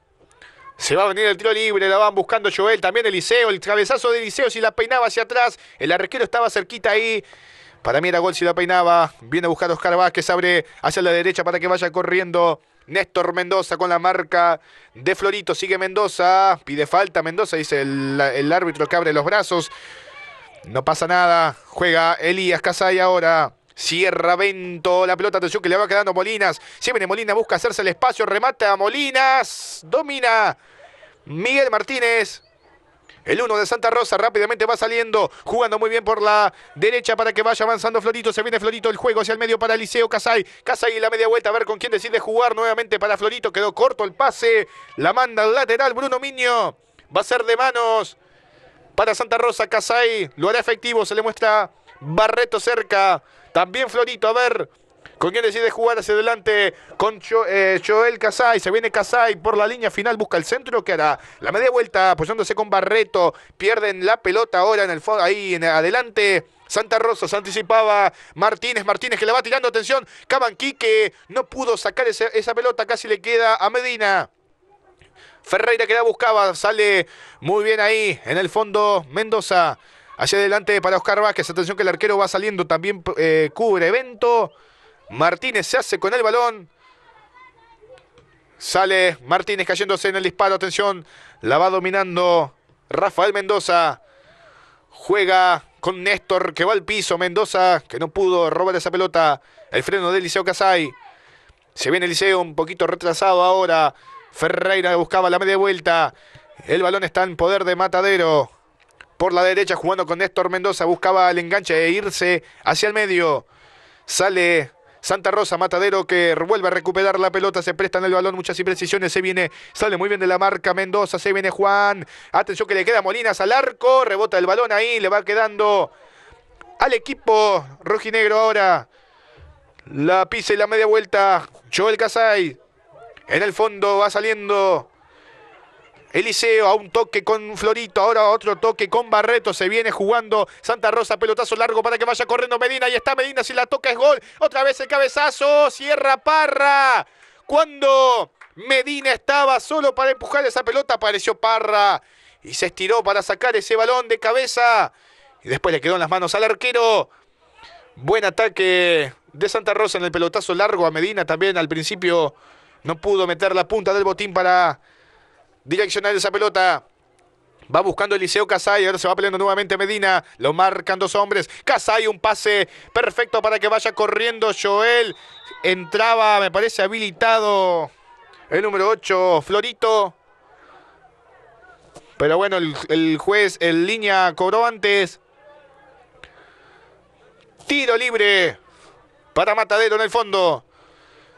Se va a venir el tiro libre, la van buscando Joel, también Eliseo, el cabezazo de Eliseo si la peinaba hacia atrás, el arquero estaba cerquita ahí. Para mí era gol si la peinaba. Viene a buscar Oscar Vázquez, abre hacia la derecha para que vaya corriendo. Néstor Mendoza con la marca de Florito, sigue Mendoza, pide falta Mendoza, dice el, el árbitro que abre los brazos. No pasa nada. Juega Elías Casay ahora. Cierra Vento, la pelota, atención que le va quedando Molinas. Se viene Molinas, busca hacerse el espacio, remata a Molinas. Domina Miguel Martínez. El 1 de Santa Rosa rápidamente va saliendo, jugando muy bien por la derecha para que vaya avanzando Florito. Se viene Florito el juego hacia el medio para Liceo Casay. Casay la media vuelta a ver con quién decide jugar nuevamente para Florito. Quedó corto el pase, la manda al lateral Bruno Miño. Va a ser de manos para Santa Rosa. Casai lo hará efectivo, se le muestra Barreto cerca. También Florito, a ver. ¿Con quién decide jugar hacia adelante? Con eh, Joel Casay. Se viene Casai por la línea final. Busca el centro. que hará? La media vuelta apoyándose con Barreto. Pierden la pelota ahora en el ahí en adelante. Santa Rosa se anticipaba. Martínez, Martínez que le va tirando. Atención. Cabanquique, no pudo sacar esa pelota. Casi le queda a Medina. Ferreira que la buscaba, sale muy bien ahí en el fondo Mendoza. Hacia adelante para Oscar Vázquez. Atención que el arquero va saliendo también, eh, cubre evento. Martínez se hace con el balón. Sale Martínez cayéndose en el disparo. Atención, la va dominando Rafael Mendoza. Juega con Néstor que va al piso. Mendoza que no pudo robar esa pelota. El freno de Liceo Casay. Se viene Liceo un poquito retrasado ahora. Ferreira buscaba la media vuelta. El balón está en poder de Matadero. Por la derecha jugando con Néstor Mendoza. Buscaba el enganche e irse hacia el medio. Sale Santa Rosa, Matadero que vuelve a recuperar la pelota, se presta el balón, muchas imprecisiones, se viene, sale muy bien de la marca Mendoza, se viene Juan, atención que le queda Molinas al arco, rebota el balón ahí, le va quedando al equipo rojinegro ahora, la pisa y la media vuelta, Joel Casay, en el fondo va saliendo Eliseo a un toque con Florito, ahora otro toque con Barreto, se viene jugando Santa Rosa, pelotazo largo para que vaya corriendo Medina, y está Medina, si la toca es gol, otra vez el cabezazo, cierra Parra, cuando Medina estaba solo para empujar esa pelota, apareció Parra, y se estiró para sacar ese balón de cabeza, y después le quedó en las manos al arquero, buen ataque de Santa Rosa en el pelotazo largo a Medina también al principio no pudo meter la punta del botín para direccionar esa pelota. Va buscando Eliseo Casay, ahora se va peleando nuevamente Medina, lo marcan dos hombres. Casay, un pase perfecto para que vaya corriendo Joel. Entraba, me parece, habilitado el número 8, Florito. Pero bueno, el, el juez en línea cobró antes. Tiro libre para Matadero en el fondo.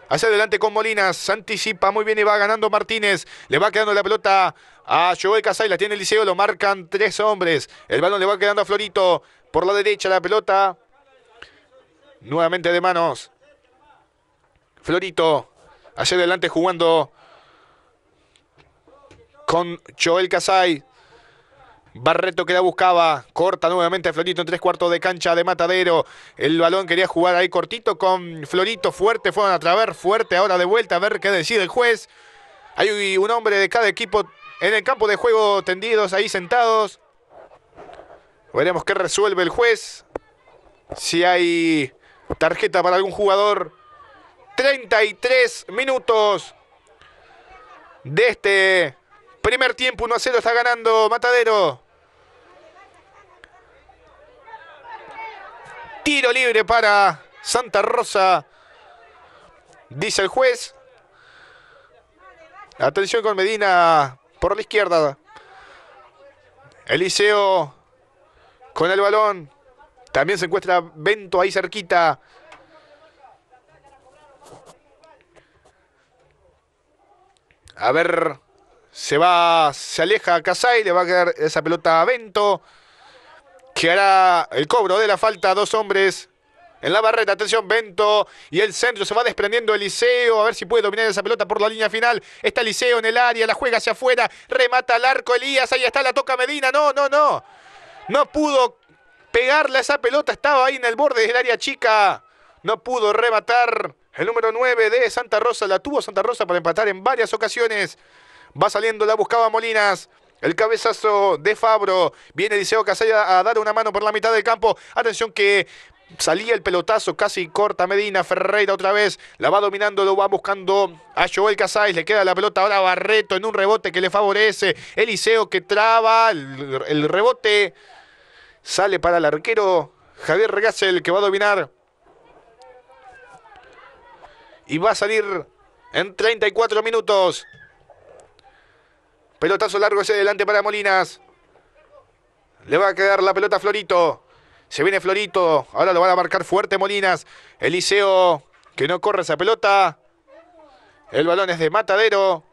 Hacia adelante con Molinas. Se anticipa muy bien y va ganando Martínez. Le va quedando la pelota a Joel Casay. La tiene el Liceo. Lo marcan tres hombres. El balón le va quedando a Florito. Por la derecha la pelota. Nuevamente de manos. Florito. Hacia adelante jugando con Joel Casay. Barreto que la buscaba, corta nuevamente a Florito en tres cuartos de cancha de Matadero. El balón quería jugar ahí cortito con Florito, fuerte, fueron a través fuerte, ahora de vuelta a ver qué decide el juez. Hay un hombre de cada equipo en el campo de juego tendidos, ahí sentados. Veremos qué resuelve el juez. Si hay tarjeta para algún jugador. 33 minutos de este primer tiempo. 1 0 está ganando Matadero. Tiro libre para Santa Rosa. Dice el juez. Atención con Medina por la izquierda. Eliseo con el balón. También se encuentra Bento ahí cerquita. A ver, se va, se aleja Casay, le va a quedar esa pelota a Bento que hará el cobro de la falta. Dos hombres en la barreta. Atención, Bento. Y el centro se va desprendiendo Eliseo. A ver si puede dominar esa pelota por la línea final. Está Eliseo en el área. La juega hacia afuera. Remata al arco Elías. Ahí está la toca Medina. No, no, no. No pudo pegarle esa pelota. Estaba ahí en el borde del área chica. No pudo rematar. El número 9 de Santa Rosa la tuvo Santa Rosa para empatar en varias ocasiones. Va saliendo, la buscaba Molinas. El cabezazo de Fabro. Viene Eliseo Casay a dar una mano por la mitad del campo. Atención que Salía el pelotazo, casi corta Medina, Ferreira otra vez, la va dominando, lo va buscando a Joel Casais, le queda la pelota ahora a Barreto en un rebote que le favorece, Eliseo que traba, el, rebote sale para el arquero Javier Regasel que va a dominar y va a salir en 34 minutos. Pelotazo largo hacia adelante para Molinas. Le va a quedar la pelota a Florito. Se viene Florito. Ahora lo van a marcar fuerte Molinas. Eliseo que no corre esa pelota. El balón es de Matadero.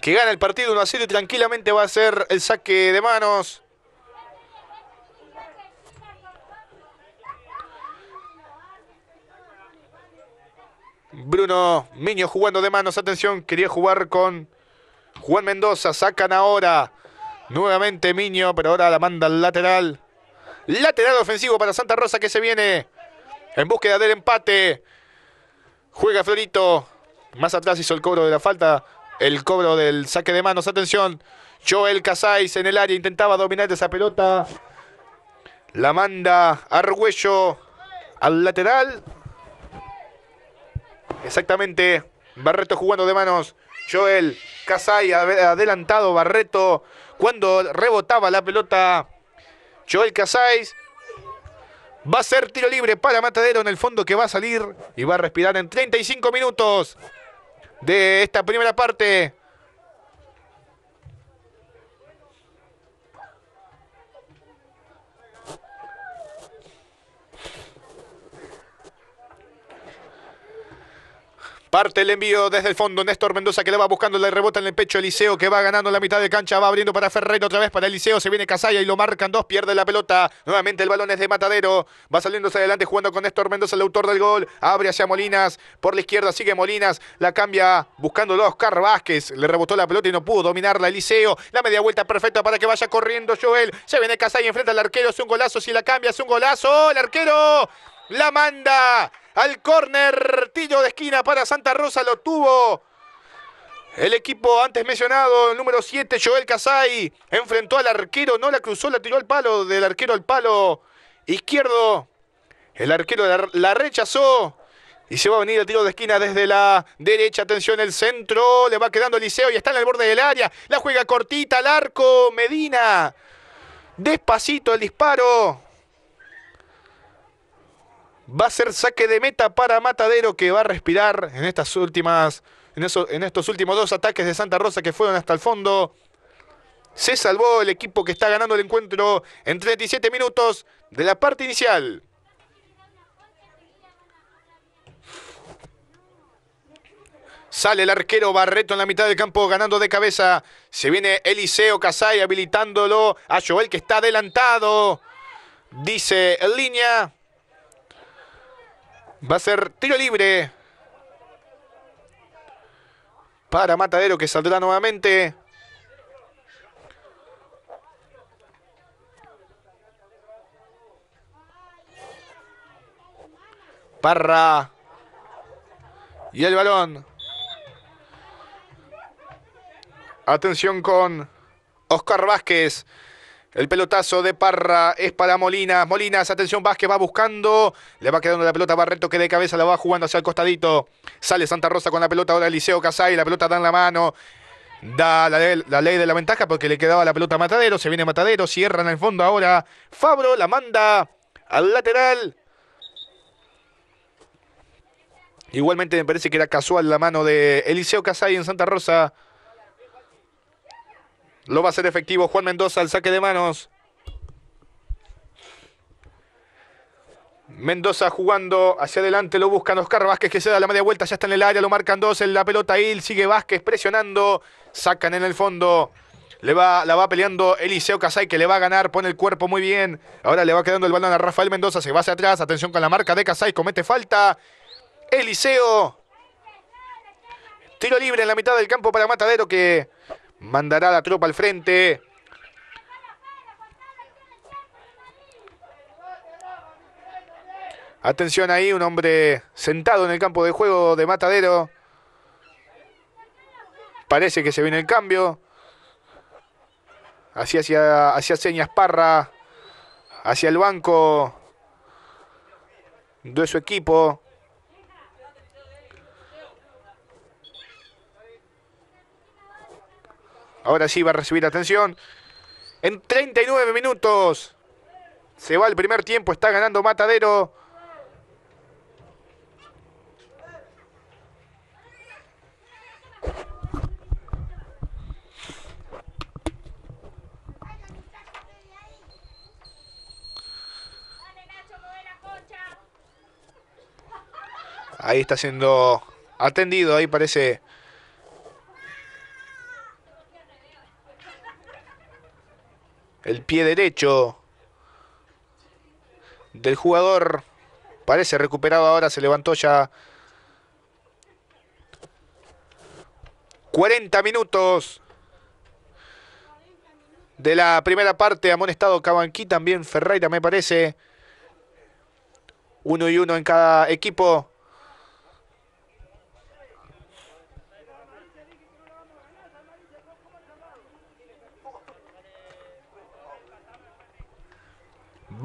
Que gana el partido 1 a 0 y tranquilamente va a ser el saque de manos. Bruno Miño jugando de manos. Atención, quería jugar con Juan Mendoza. Sacan ahora nuevamente Miño, pero ahora la manda al lateral. Lateral ofensivo para Santa Rosa que se viene en búsqueda del empate. Juega Florito. Más atrás hizo el cobro de la falta. El cobro del saque de manos. Atención. Joel Casais en el área. Intentaba dominar esa pelota. La manda Argüello al lateral. Exactamente. Barreto jugando de manos. Joel Casay adelantado. Barreto cuando rebotaba la pelota. Joel Casay. Va a ser tiro libre para Matadero en el fondo que va a salir y va a respirar en 35 minutos de esta primera parte. Parte el envío desde el fondo. Néstor Mendoza que le va buscando, le rebota en el pecho Eliseo que va ganando la mitad de cancha. Va abriendo para Ferreira otra vez para Eliseo. Se viene Casaya y lo marcan dos. Pierde la pelota. Nuevamente el balón es de Matadero. Va saliéndose adelante jugando con Néstor Mendoza, el autor del gol. Abre hacia Molinas. Por la izquierda sigue Molinas. La cambia buscando a Oscar Vázquez. Le rebotó la pelota y no pudo dominarla Eliseo. La media vuelta perfecta para que vaya corriendo Joel. Se viene Casaya enfrenta al arquero. Es un golazo. Si la cambia, es un golazo. El arquero la manda al córner, tiro de esquina para Santa Rosa, lo tuvo el equipo antes mencionado, el número 7, Joel Casay, enfrentó al arquero, no la cruzó, la tiró al palo, del arquero al palo izquierdo. El arquero la, rechazó. Y se va a venir el tiro de esquina desde la derecha. Atención, el centro. Le va quedando liceo y está en el borde del área. La juega cortita al arco. Medina. Despacito el disparo. Va a ser saque de meta para Matadero que va a respirar en estas últimas. En, estos últimos dos ataques de Santa Rosa que fueron hasta el fondo. Se salvó el equipo que está ganando el encuentro en 37 minutos de la parte inicial. Sale el arquero Barreto en la mitad del campo ganando de cabeza. Se viene Eliseo Casay habilitándolo a Joel que está adelantado. Dice en línea. Va a ser tiro libre para Matadero que saldrá nuevamente. Parra. Y el balón. Atención con Oscar Vázquez. El pelotazo de Parra es para Molinas. Molinas, atención, Vázquez va buscando. Le va quedando la pelota Barreto que de cabeza la va jugando hacia el costadito. Sale Santa Rosa con la pelota ahora Eliseo Casay. La pelota da en la mano. Da la, ley de la ventaja porque le quedaba la pelota a Matadero. Se viene Matadero, cierran el fondo ahora. Fabro la manda al lateral. Igualmente me parece que era casual la mano de Eliseo Casay en Santa Rosa. Lo va a hacer efectivo Juan Mendoza al saque de manos. Mendoza jugando hacia adelante, lo buscan Oscar Vázquez que se da la media vuelta, ya está en el área, lo marcan dos en la pelota Ahí sigue Vázquez presionando, sacan en el fondo. Le va, la va peleando Eliseo Casay que le va a ganar, pone el cuerpo muy bien. Ahora le va quedando el balón a Rafael Mendoza, se va hacia atrás, atención con la marca de Casay, comete falta. Eliseo. Tiro libre en la mitad del campo para Matadero que Mandará la tropa al frente. Atención ahí, un hombre sentado en el campo de juego de Matadero. Parece que se viene el cambio. Hacia, hacia, hacia señas Parra. Hacia el banco de su equipo. Ahora sí va a recibir atención. En 39 minutos. Se va el primer tiempo. Está ganando Matadero. Ahí está siendo atendido. Ahí parece el pie derecho del jugador. Parece recuperado ahora, se levantó ya. 40 minutos de la primera parte. Amonestado Cabanqui también Ferreira me parece. Uno y uno en cada equipo.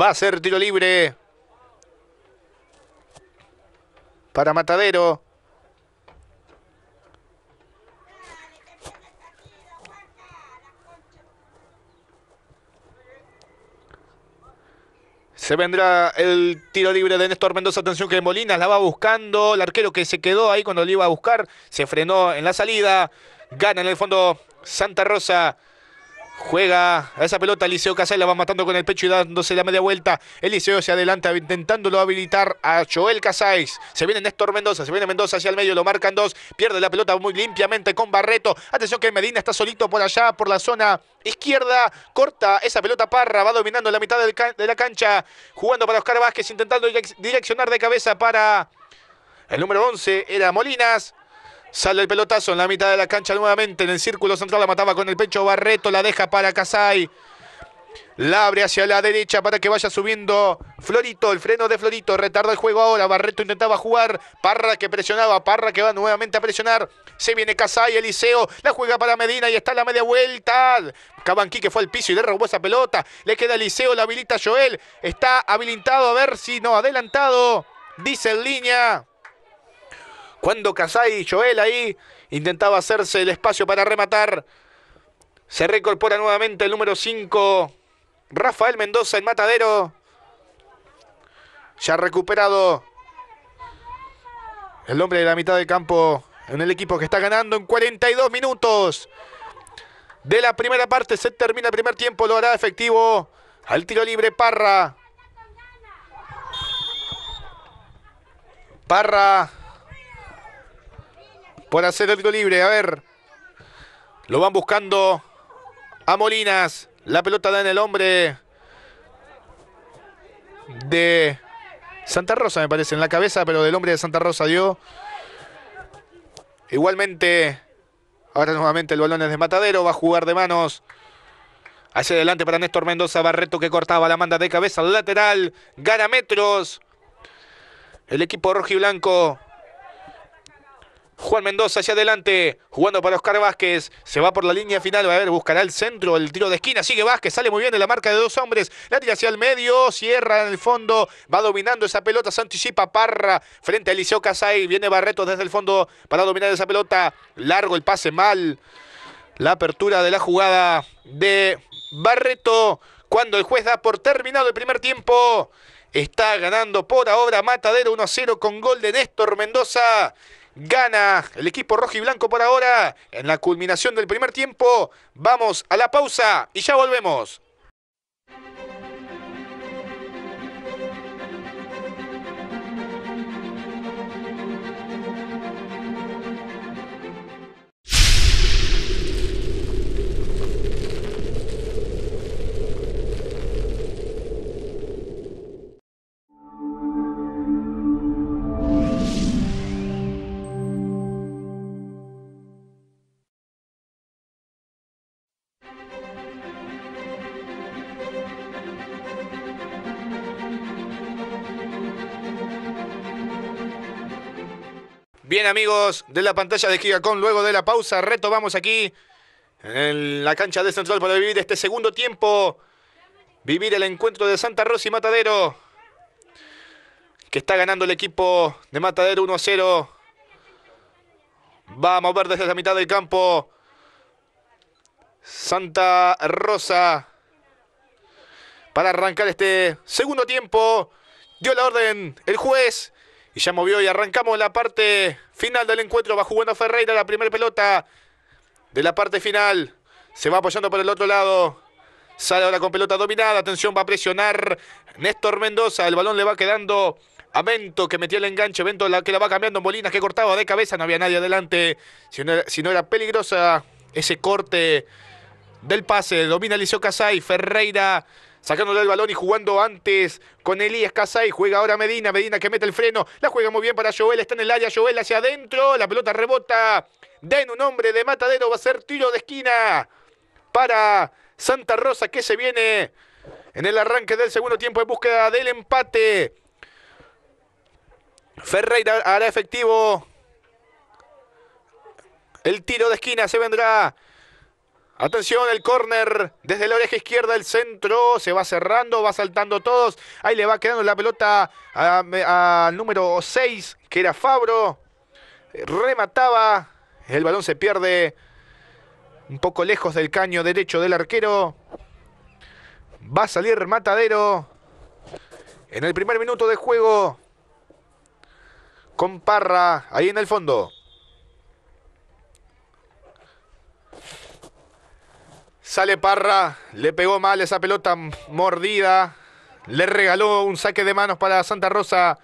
Va a ser tiro libre. Para Matadero. Se vendrá el tiro libre de Néstor Mendoza. Atención que Molinas la va buscando. El arquero que se quedó ahí cuando lo iba a buscar. Se frenó en la salida. Gana en el fondo Santa Rosa. Juega a esa pelota Eliseo Casal, la va matando con el pecho y dándose la media vuelta. Eliseo se adelanta intentándolo habilitar a Joel Casais. Se viene Néstor Mendoza, se viene Mendoza hacia el medio, lo marcan dos. Pierde la pelota muy limpiamente con Barreto. Atención que Medina está solito por allá, por la zona izquierda. Corta esa pelota Parra, va dominando la mitad de la cancha. Jugando para Oscar Vázquez, intentando direccionar de cabeza para el número 11, era Molinas. Sale el pelotazo en la mitad de la cancha nuevamente. En el círculo central la mataba con el pecho Barreto. La deja para Casay. La abre hacia la derecha para que vaya subiendo Florito. El freno de Florito retarda el juego ahora. Barreto intentaba jugar. Parra que presionaba. Parra que va nuevamente a presionar. Se viene Casay, Eliseo. La juega para Medina y está la media vuelta. Cabanqui que fue al piso y le robó esa pelota. Le queda Eliseo. La habilita Joel. Está habilitado. A ver si no. Adelantado. Dice en línea. Cuando Casay, Joel ahí intentaba hacerse el espacio para rematar. Se reincorpora nuevamente el número 5, Rafael Mendoza, en matadero. Ya recuperado el hombre de la mitad de campo en el equipo que está ganando en 42 minutos. De la primera parte se termina el primer tiempo, lo hará efectivo al tiro libre Parra. Parra por hacer el gol libre. A ver. Lo van buscando a Molinas. La pelota da en el hombre de Santa Rosa, me parece. En la cabeza, pero del hombre de Santa Rosa dio. Igualmente, ahora nuevamente el balón es de Matadero. Va a jugar de manos. Hacia adelante para Néstor Mendoza. Barreto que cortaba la manda de cabeza lateral. Gana metros. El equipo rojo y blanco Juan Mendoza hacia adelante, jugando para Oscar Vázquez. Se va por la línea final, va a ver, buscará el centro, el tiro de esquina. Sigue Vázquez, sale muy bien en la marca de dos hombres. La tira hacia el medio, cierra en el fondo, va dominando esa pelota. Se anticipa Parra frente a Eliseo Casay. Viene Barreto desde el fondo para dominar esa pelota. Largo el pase mal. La apertura de la jugada de Barreto. Cuando el juez da por terminado el primer tiempo. Está ganando por ahora Matadero 1 0 con gol de Néstor Mendoza. Gana el equipo rojo y blanco por ahora. En la culminación del primer tiempo, vamos a la pausa y ya volvemos. Bien, amigos de la pantalla de Gigacón, luego de la pausa, retomamos aquí en la cancha de Central para vivir este segundo tiempo. Vivir el encuentro de Santa Rosa y Matadero. Que está ganando el equipo de Matadero 1-0. Vamos a mover desde la mitad del campo. Santa Rosa. Para arrancar este segundo tiempo. Dio la orden el juez y ya movió y arrancamos la parte final del encuentro. Va jugando Ferreira la primera pelota de la parte final. Se va apoyando por el otro lado. Sale ahora con pelota dominada. Atención, va a presionar Néstor Mendoza. El balón le va quedando a Bento que metió el enganche. Bento la, que la va cambiando. en bolinas, que cortaba de cabeza. No había nadie adelante. Si no, era peligrosa ese corte del pase. Domina Liceo Casay. Ferreira sacándole el balón y jugando antes con Elías Casay. Juega ahora Medina, Medina que mete el freno, la juega muy bien para Joel, está en el área, Joel hacia adentro, la pelota rebota. Den un hombre de matadero, va a ser tiro de esquina para Santa Rosa que se viene en el arranque del segundo tiempo en búsqueda del empate. Ferreira hará efectivo. El tiro de esquina se vendrá Atención, el córner desde la oreja izquierda, el centro se va cerrando, va saltando todos. Ahí le va quedando la pelota al número 6, que era Fabro. Remataba, el balón se pierde un poco lejos del caño derecho del arquero. Va a salir Matadero en el primer minuto de juego con Parra ahí en el fondo. Sale Parra, le pegó mal esa pelota mordida. Le regaló un saque de manos para Santa Rosa.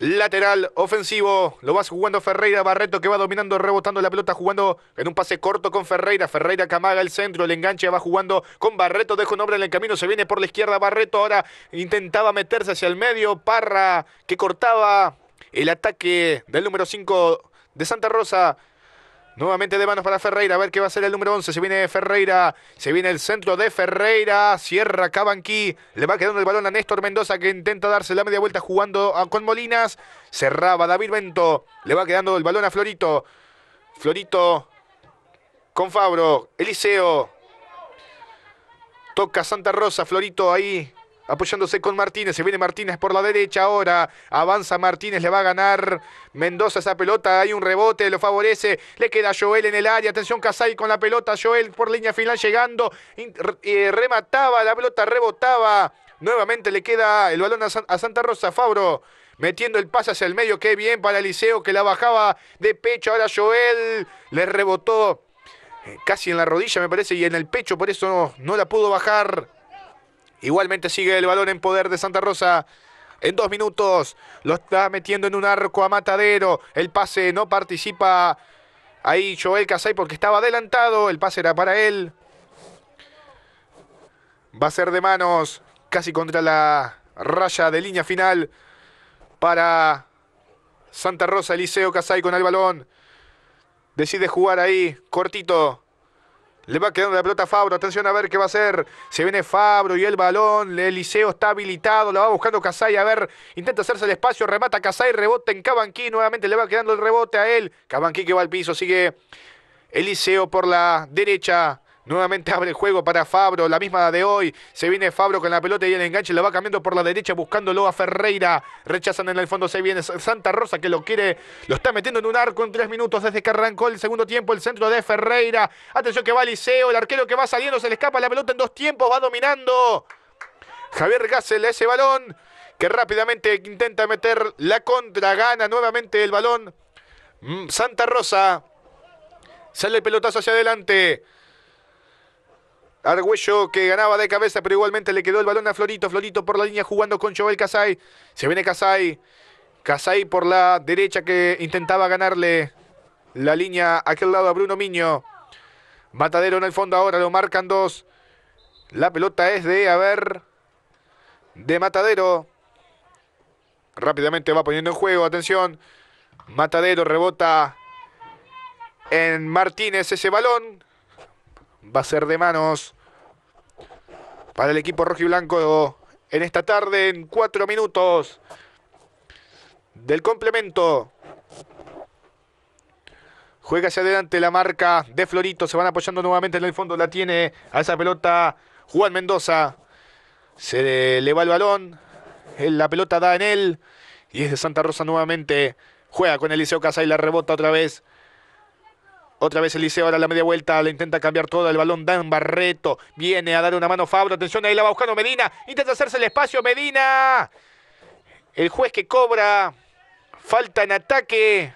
Lateral ofensivo. Lo va jugando Ferreira Barreto que va dominando, rebotando la pelota, jugando en un pase corto con Ferreira. Ferreira Camaga el centro, el enganche va jugando con Barreto. Deja un hombre en el camino, se viene por la izquierda Barreto. Ahora intentaba meterse hacia el medio. Parra que cortaba el ataque del número 5 de Santa Rosa. Nuevamente de manos para Ferreira, a ver qué va a ser el número 11. Se viene Ferreira, se viene el centro de Ferreira, cierra Cabanqui, le va quedando el balón a Néstor Mendoza que intenta darse la media vuelta jugando con Molinas. Cerraba David Bento, le va quedando el balón a Florito. Florito con Fabro, Eliseo. Toca Santa Rosa, Florito ahí apoyándose con Martínez. Se viene Martínez por la derecha ahora. Avanza Martínez, le va a ganar Mendoza esa pelota. Hay un rebote, lo favorece. Le queda Joel en el área. Atención Casay con la pelota. Joel por línea final llegando. Eh, remataba, la pelota rebotaba. Nuevamente le queda el balón a Santa Rosa Fabro metiendo el pase hacia el medio. Qué bien para Liceo, que la bajaba de pecho. Ahora Joel le rebotó eh, casi en la rodilla, me parece, y en el pecho, por eso no la pudo bajar. Igualmente sigue el balón en poder de Santa Rosa. En dos minutos lo está metiendo en un arco a Matadero. El pase no participa ahí Joel Casay porque estaba adelantado. El pase era para él. Va a ser de manos casi contra la raya de línea final para Santa Rosa. Eliseo Casay con el balón. Decide jugar ahí cortito le va quedando la pelota a Fabro. Atención a ver qué va a hacer. Se viene Fabro y el balón. Eliseo está habilitado. La va buscando Casay. A ver, intenta hacerse el espacio. Remata Casay. Rebote en Cabanqui Nuevamente le va quedando el rebote a él. Cabanqui que va al piso. Sigue Eliseo por la derecha. Nuevamente abre el juego para Fabro, la misma de hoy. Se viene Fabro con la pelota y el enganche la va cambiando por la derecha buscándolo a Ferreira. Rechazan en el fondo, se viene Santa Rosa que lo quiere, lo está metiendo en un arco en tres minutos desde que arrancó el segundo tiempo el centro de Ferreira. Atención que va Liceo, el arquero que va saliendo, se le escapa la pelota en dos tiempos, va dominando. Javier Gassel ese balón que rápidamente intenta meter la contra, gana nuevamente el balón. Mm, Santa Rosa. Sale el pelotazo hacia adelante. Argüello que ganaba de cabeza, pero igualmente le quedó el balón a Florito. Florito por la línea jugando con Joel Casay. Se viene Casay. Casay por la derecha que intentaba ganarle la línea a aquel lado a Bruno Miño. Matadero en el fondo ahora, lo marcan dos. La pelota es de, a ver, de Matadero. Rápidamente va poniendo en juego, atención. Matadero rebota en Martínez ese balón. Va a ser de manos para el equipo rojo y blanco en esta tarde, en cuatro minutos del complemento. Juega hacia adelante la marca de Florito. Se van apoyando nuevamente en el fondo. La tiene a esa pelota Juan Mendoza. Se le, va el balón. La pelota da en él. Y es de Santa Rosa nuevamente. Juega con Eliseo Casay. La rebota otra vez otra vez Eliseo, ahora la media vuelta, le intenta cambiar todo el balón. Dan Barreto viene a dar una mano Fabro. Atención, ahí la va buscando Medina. Intenta hacerse el espacio, Medina. El juez que cobra. Falta en ataque.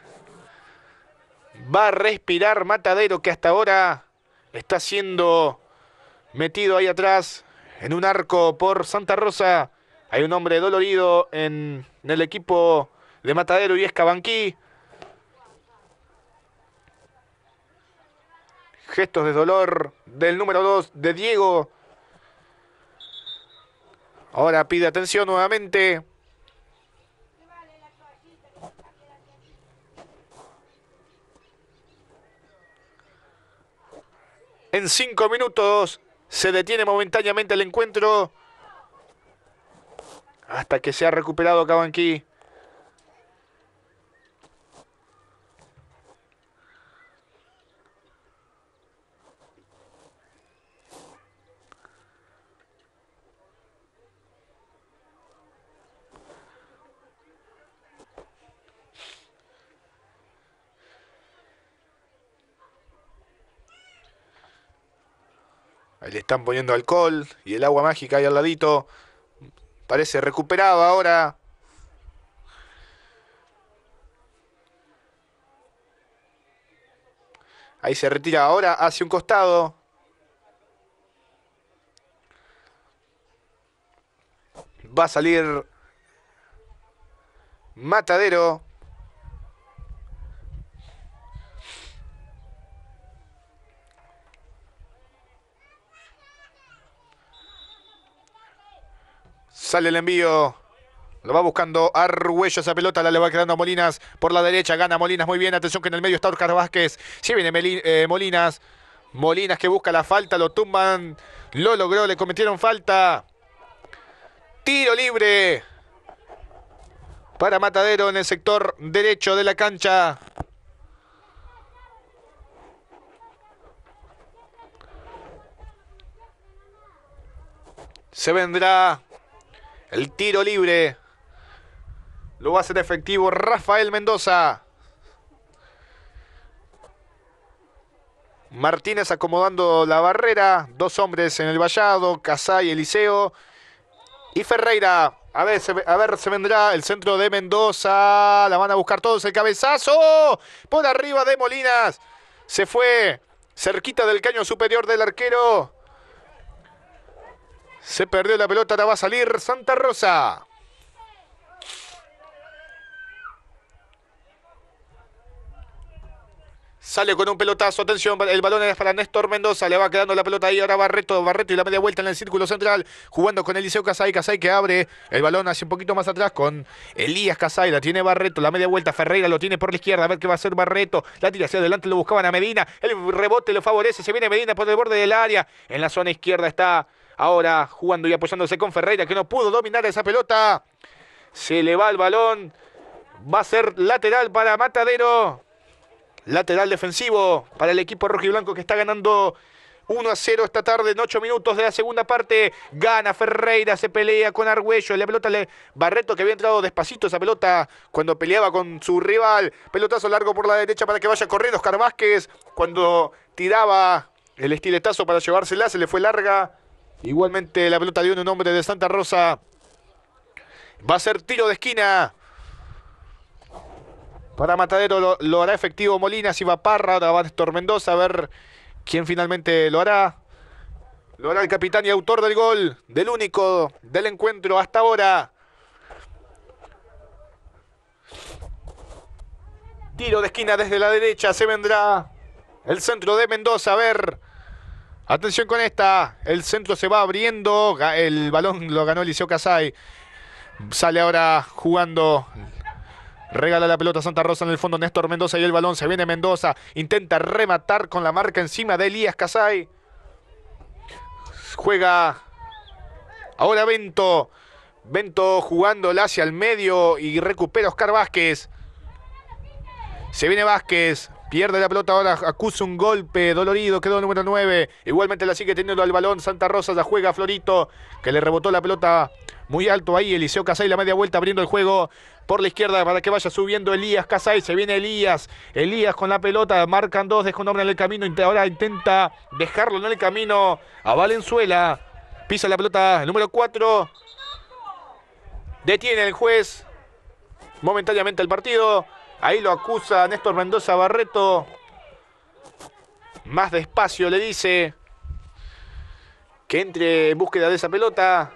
Va a respirar Matadero, que hasta ahora está siendo metido ahí atrás en un arco por Santa Rosa. Hay un hombre dolorido en, en el equipo de Matadero y es Gestos de dolor del número 2 de Diego. Ahora pide atención nuevamente. En cinco minutos se detiene momentáneamente el encuentro. Hasta que se ha recuperado Cabanqui. Ahí le están poniendo alcohol y el agua mágica ahí al ladito. Parece recuperado ahora. Ahí se retira ahora hacia un costado. Va a salir Matadero. Sale el envío. Lo va buscando Arguello esa pelota, la le va quedando a Molinas por la derecha, gana Molinas muy bien, atención que en el medio está Oscar Vázquez, Sí viene eh, Molinas, Molinas que busca la falta, lo tumban, lo logró, le cometieron falta, tiro libre para Matadero en el sector derecho de la cancha. Se vendrá el tiro libre. Lo va a hacer efectivo Rafael Mendoza. Martínez acomodando la barrera. Dos hombres en el vallado. Casay, Eliseo. Y Ferreira. A ver, a ver, se vendrá el centro de Mendoza. La van a buscar todos. El cabezazo. Por arriba de Molinas. Se fue. Cerquita del caño superior del arquero. Se perdió la pelota, la va a salir Santa Rosa. Sale con un pelotazo, atención, el balón es para Néstor Mendoza, le va quedando la pelota ahí, ahora Barreto, Barreto y la media vuelta en el círculo central, jugando con Eliseo Casay, Casay que abre el balón hacia un poquito más atrás con Elías Casay, la tiene Barreto, la media vuelta, Ferreira lo tiene por la izquierda, a ver qué va a hacer Barreto, la tira hacia adelante, lo buscaban a Medina, el rebote lo favorece, se viene Medina por el borde del área, en la zona izquierda está Ahora jugando y apoyándose con Ferreira, que no pudo dominar esa pelota. Se le va el balón. Va a ser lateral para Matadero. Lateral defensivo para el equipo rojo y blanco que está ganando 1 a 0 esta tarde en 8 minutos de la segunda parte. Gana Ferreira, se pelea con Argüello. La pelota le Barreto que había entrado despacito esa pelota cuando peleaba con su rival. Pelotazo largo por la derecha para que vaya corriendo Oscar Vázquez. Cuando tiraba el estiletazo para llevársela, se le fue larga. Igualmente la pelota de un hombre de Santa Rosa. Va a ser tiro de esquina. Para Matadero lo, hará efectivo Molina, si va Parra, ahora va Néstor Mendoza, a ver quién finalmente lo hará. Lo hará el capitán y autor del gol, del único del encuentro hasta ahora. Tiro de esquina desde la derecha, se vendrá el centro de Mendoza, a ver... Atención con esta. El centro se va abriendo. El balón lo ganó Eliseo Casay. Sale ahora jugando Regala la pelota a Santa Rosa en el fondo. Néstor Mendoza y el balón. Se viene Mendoza. Intenta rematar con la marca encima de Elías Casay. Juega ahora Bento. Bento jugándola hacia el medio y recupera Oscar Vázquez. Se viene Vázquez. Pierde la pelota ahora, acusa un golpe dolorido, quedó el número 9. Igualmente la sigue teniendo al balón. Santa Rosa la juega Florito, que le rebotó la pelota muy alto ahí. Eliseo Casay la media vuelta abriendo el juego por la izquierda para que vaya subiendo Elías Casay. Se viene Elías. Elías con la pelota. Marcan dos, deja un hombre en el camino. Ahora intenta dejarlo en el camino a Valenzuela. Pisa la pelota el número 4. Detiene el juez momentáneamente el partido. Ahí lo acusa Néstor Mendoza Barreto. Más despacio le dice que entre en búsqueda de esa pelota.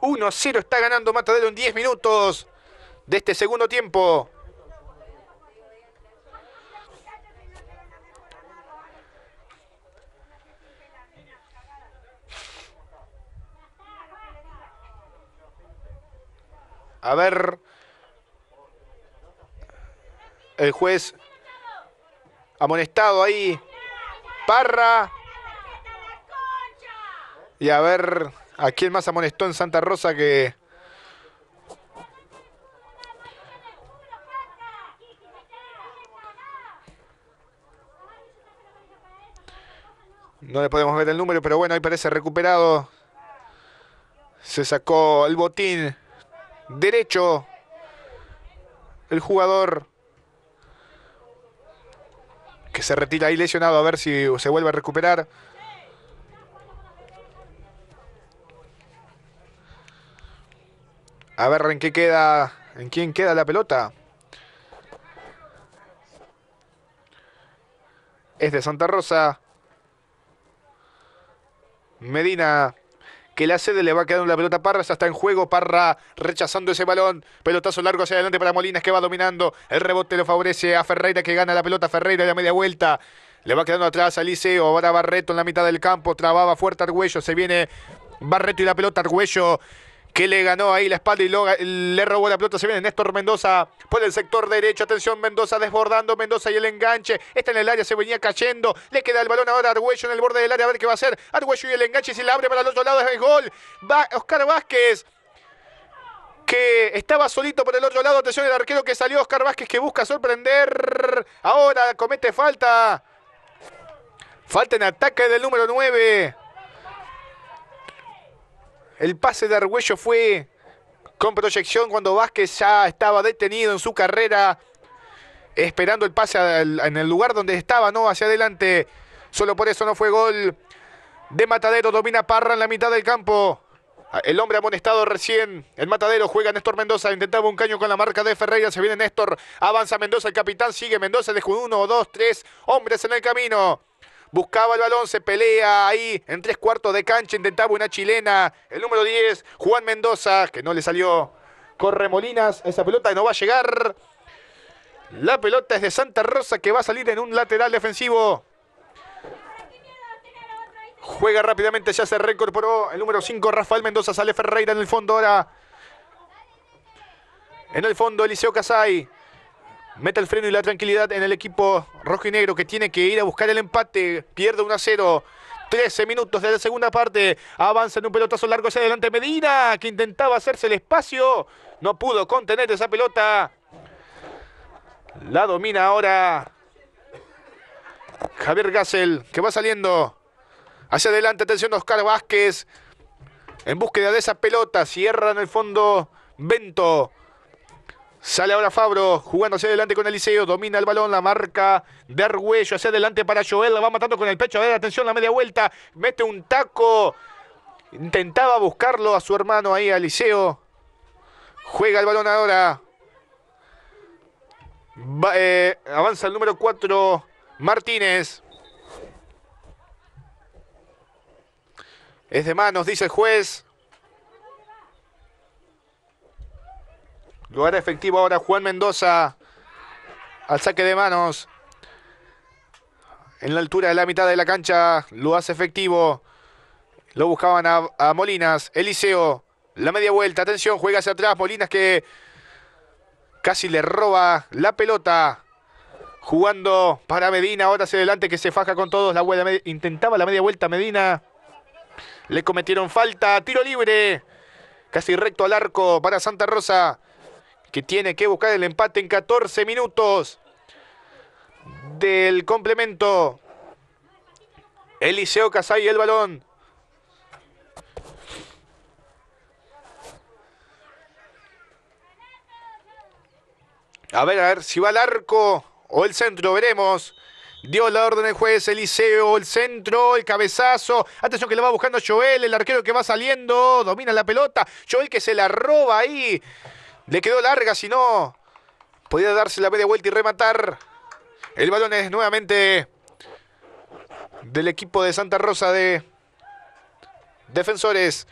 ...1-0 está ganando Matadero en 10 minutos de este segundo tiempo. A ver, el juez amonestado ahí, Parra. Y a ver, ¿a quién más amonestó en Santa Rosa que... No le podemos ver el número, pero bueno, ahí parece recuperado. Se sacó el botín derecho. El jugador que se retira ahí lesionado a ver si se vuelve a recuperar. A ver en qué queda, en quién queda la pelota. Es de Santa Rosa. Medina que la sede le va quedando la pelota a Parra, está en juego, Parra rechazando ese balón, pelotazo largo hacia adelante para Molinas que va dominando, el rebote lo favorece a Ferreira que gana la pelota, Ferreira de la media vuelta, le va quedando atrás a Liceo, ahora Barreto en la mitad del campo, trababa fuerte Argüello, se viene Barreto y la pelota, Argüello que le ganó ahí la espalda y le robó la pelota. Se viene Néstor Mendoza por el sector derecho. Atención, Mendoza desbordando. Mendoza y el enganche. Está en el área, se venía cayendo. Le queda el balón ahora a Arguello en el borde del área. A ver qué va a hacer. Arguello y el enganche. Si la abre para el otro lado es el gol. Va Oscar Vázquez que estaba solito por el otro lado. Atención el arquero que salió, Oscar Vázquez, que busca sorprender. Ahora comete falta. Falta en ataque del número 9. El pase de Argüello fue con proyección cuando Vázquez ya estaba detenido en su carrera, esperando el pase en el lugar donde estaba, ¿no? Hacia adelante. Solo por eso no fue gol de Matadero. Domina Parra en la mitad del campo. Ah, el hombre amonestado recién. El matadero juega Néstor Mendoza. Intentaba un caño con la marca de Ferreira. Se viene Néstor. Avanza Mendoza, el capitán. Sigue Mendoza. Dejó uno, dos, tres hombres en el camino buscaba el balón, se pelea ahí en tres cuartos de cancha, intentaba una chilena, el número 10, Juan Mendoza, que no le salió. Corre Molinas, esa pelota no va a llegar. La pelota es de Santa Rosa que va a salir en un lateral defensivo. Juega rápidamente, ya se reincorporó el número 5, Rafael Mendoza, sale Ferreira en el fondo ahora. En el fondo, Eliseo Casay meta el freno y la tranquilidad en el equipo rojo y negro que tiene que ir a buscar el empate. Pierde 1 a 0. 13 minutos de la segunda parte. Avanza en un pelotazo largo hacia adelante Medina, que intentaba hacerse el espacio. No pudo contener esa pelota. La domina ahora Javier Gassel, que va saliendo hacia adelante. Atención Oscar Vázquez. En búsqueda de esa pelota. Cierra en el fondo Bento. Sale ahora Fabro jugando hacia adelante con Eliseo. Domina el balón, la marca de Arguello. Hacia adelante para Joel. La va matando con el pecho. A ver, atención, la media vuelta. Mete un taco. Intentaba buscarlo a su hermano ahí, Aliseo Juega el balón ahora. Eh, avanza el número 4, Martínez. Es de manos, dice el juez. Lugar efectivo ahora Juan Mendoza al saque de manos. En la altura de la mitad de la cancha lo hace efectivo. Lo buscaban a, Molinas. Eliseo, la media vuelta. Atención, juega hacia atrás. Molinas que casi le roba la pelota. Jugando para Medina. Ahora hacia adelante que se faja con todos. La intentaba la media vuelta Medina. Le cometieron falta. Tiro libre. Casi recto al arco para Santa Rosa que tiene que buscar el empate en 14 minutos del complemento. Eliseo Casay el balón. A ver, a ver si va al arco o el centro, veremos. Dio la orden el juez Eliseo, el centro, el cabezazo. Atención que lo va buscando Joel, el arquero que va saliendo, domina la pelota. Joel que se la roba ahí. Le quedó larga, si no, podía darse la media vuelta y rematar. El balón es nuevamente del equipo de Santa Rosa de Defensores.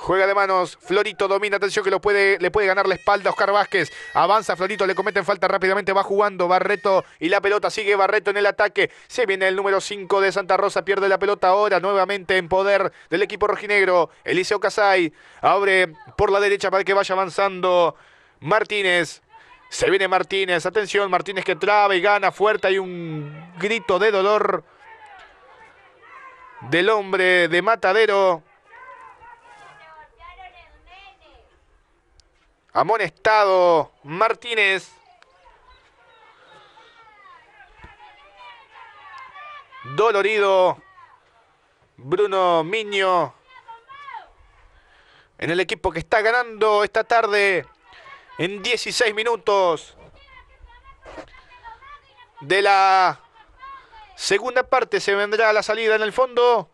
Juega de manos. Florito domina. Atención que lo puede, le puede ganar la espalda a Oscar Vázquez. Avanza Florito. Le cometen falta rápidamente. Va jugando Barreto. Y la pelota sigue Barreto en el ataque. Se viene el número 5 de Santa Rosa. Pierde la pelota ahora. Nuevamente en poder del equipo rojinegro. Eliseo Casay. Abre por la derecha para que vaya avanzando Martínez. Se viene Martínez. Atención. Martínez que traba y gana fuerte. Hay un grito de dolor del hombre de Matadero. Amonestado Martínez. Dolorido Bruno Miño. En el equipo que está ganando esta tarde en 16 minutos de la segunda parte se vendrá la salida en el fondo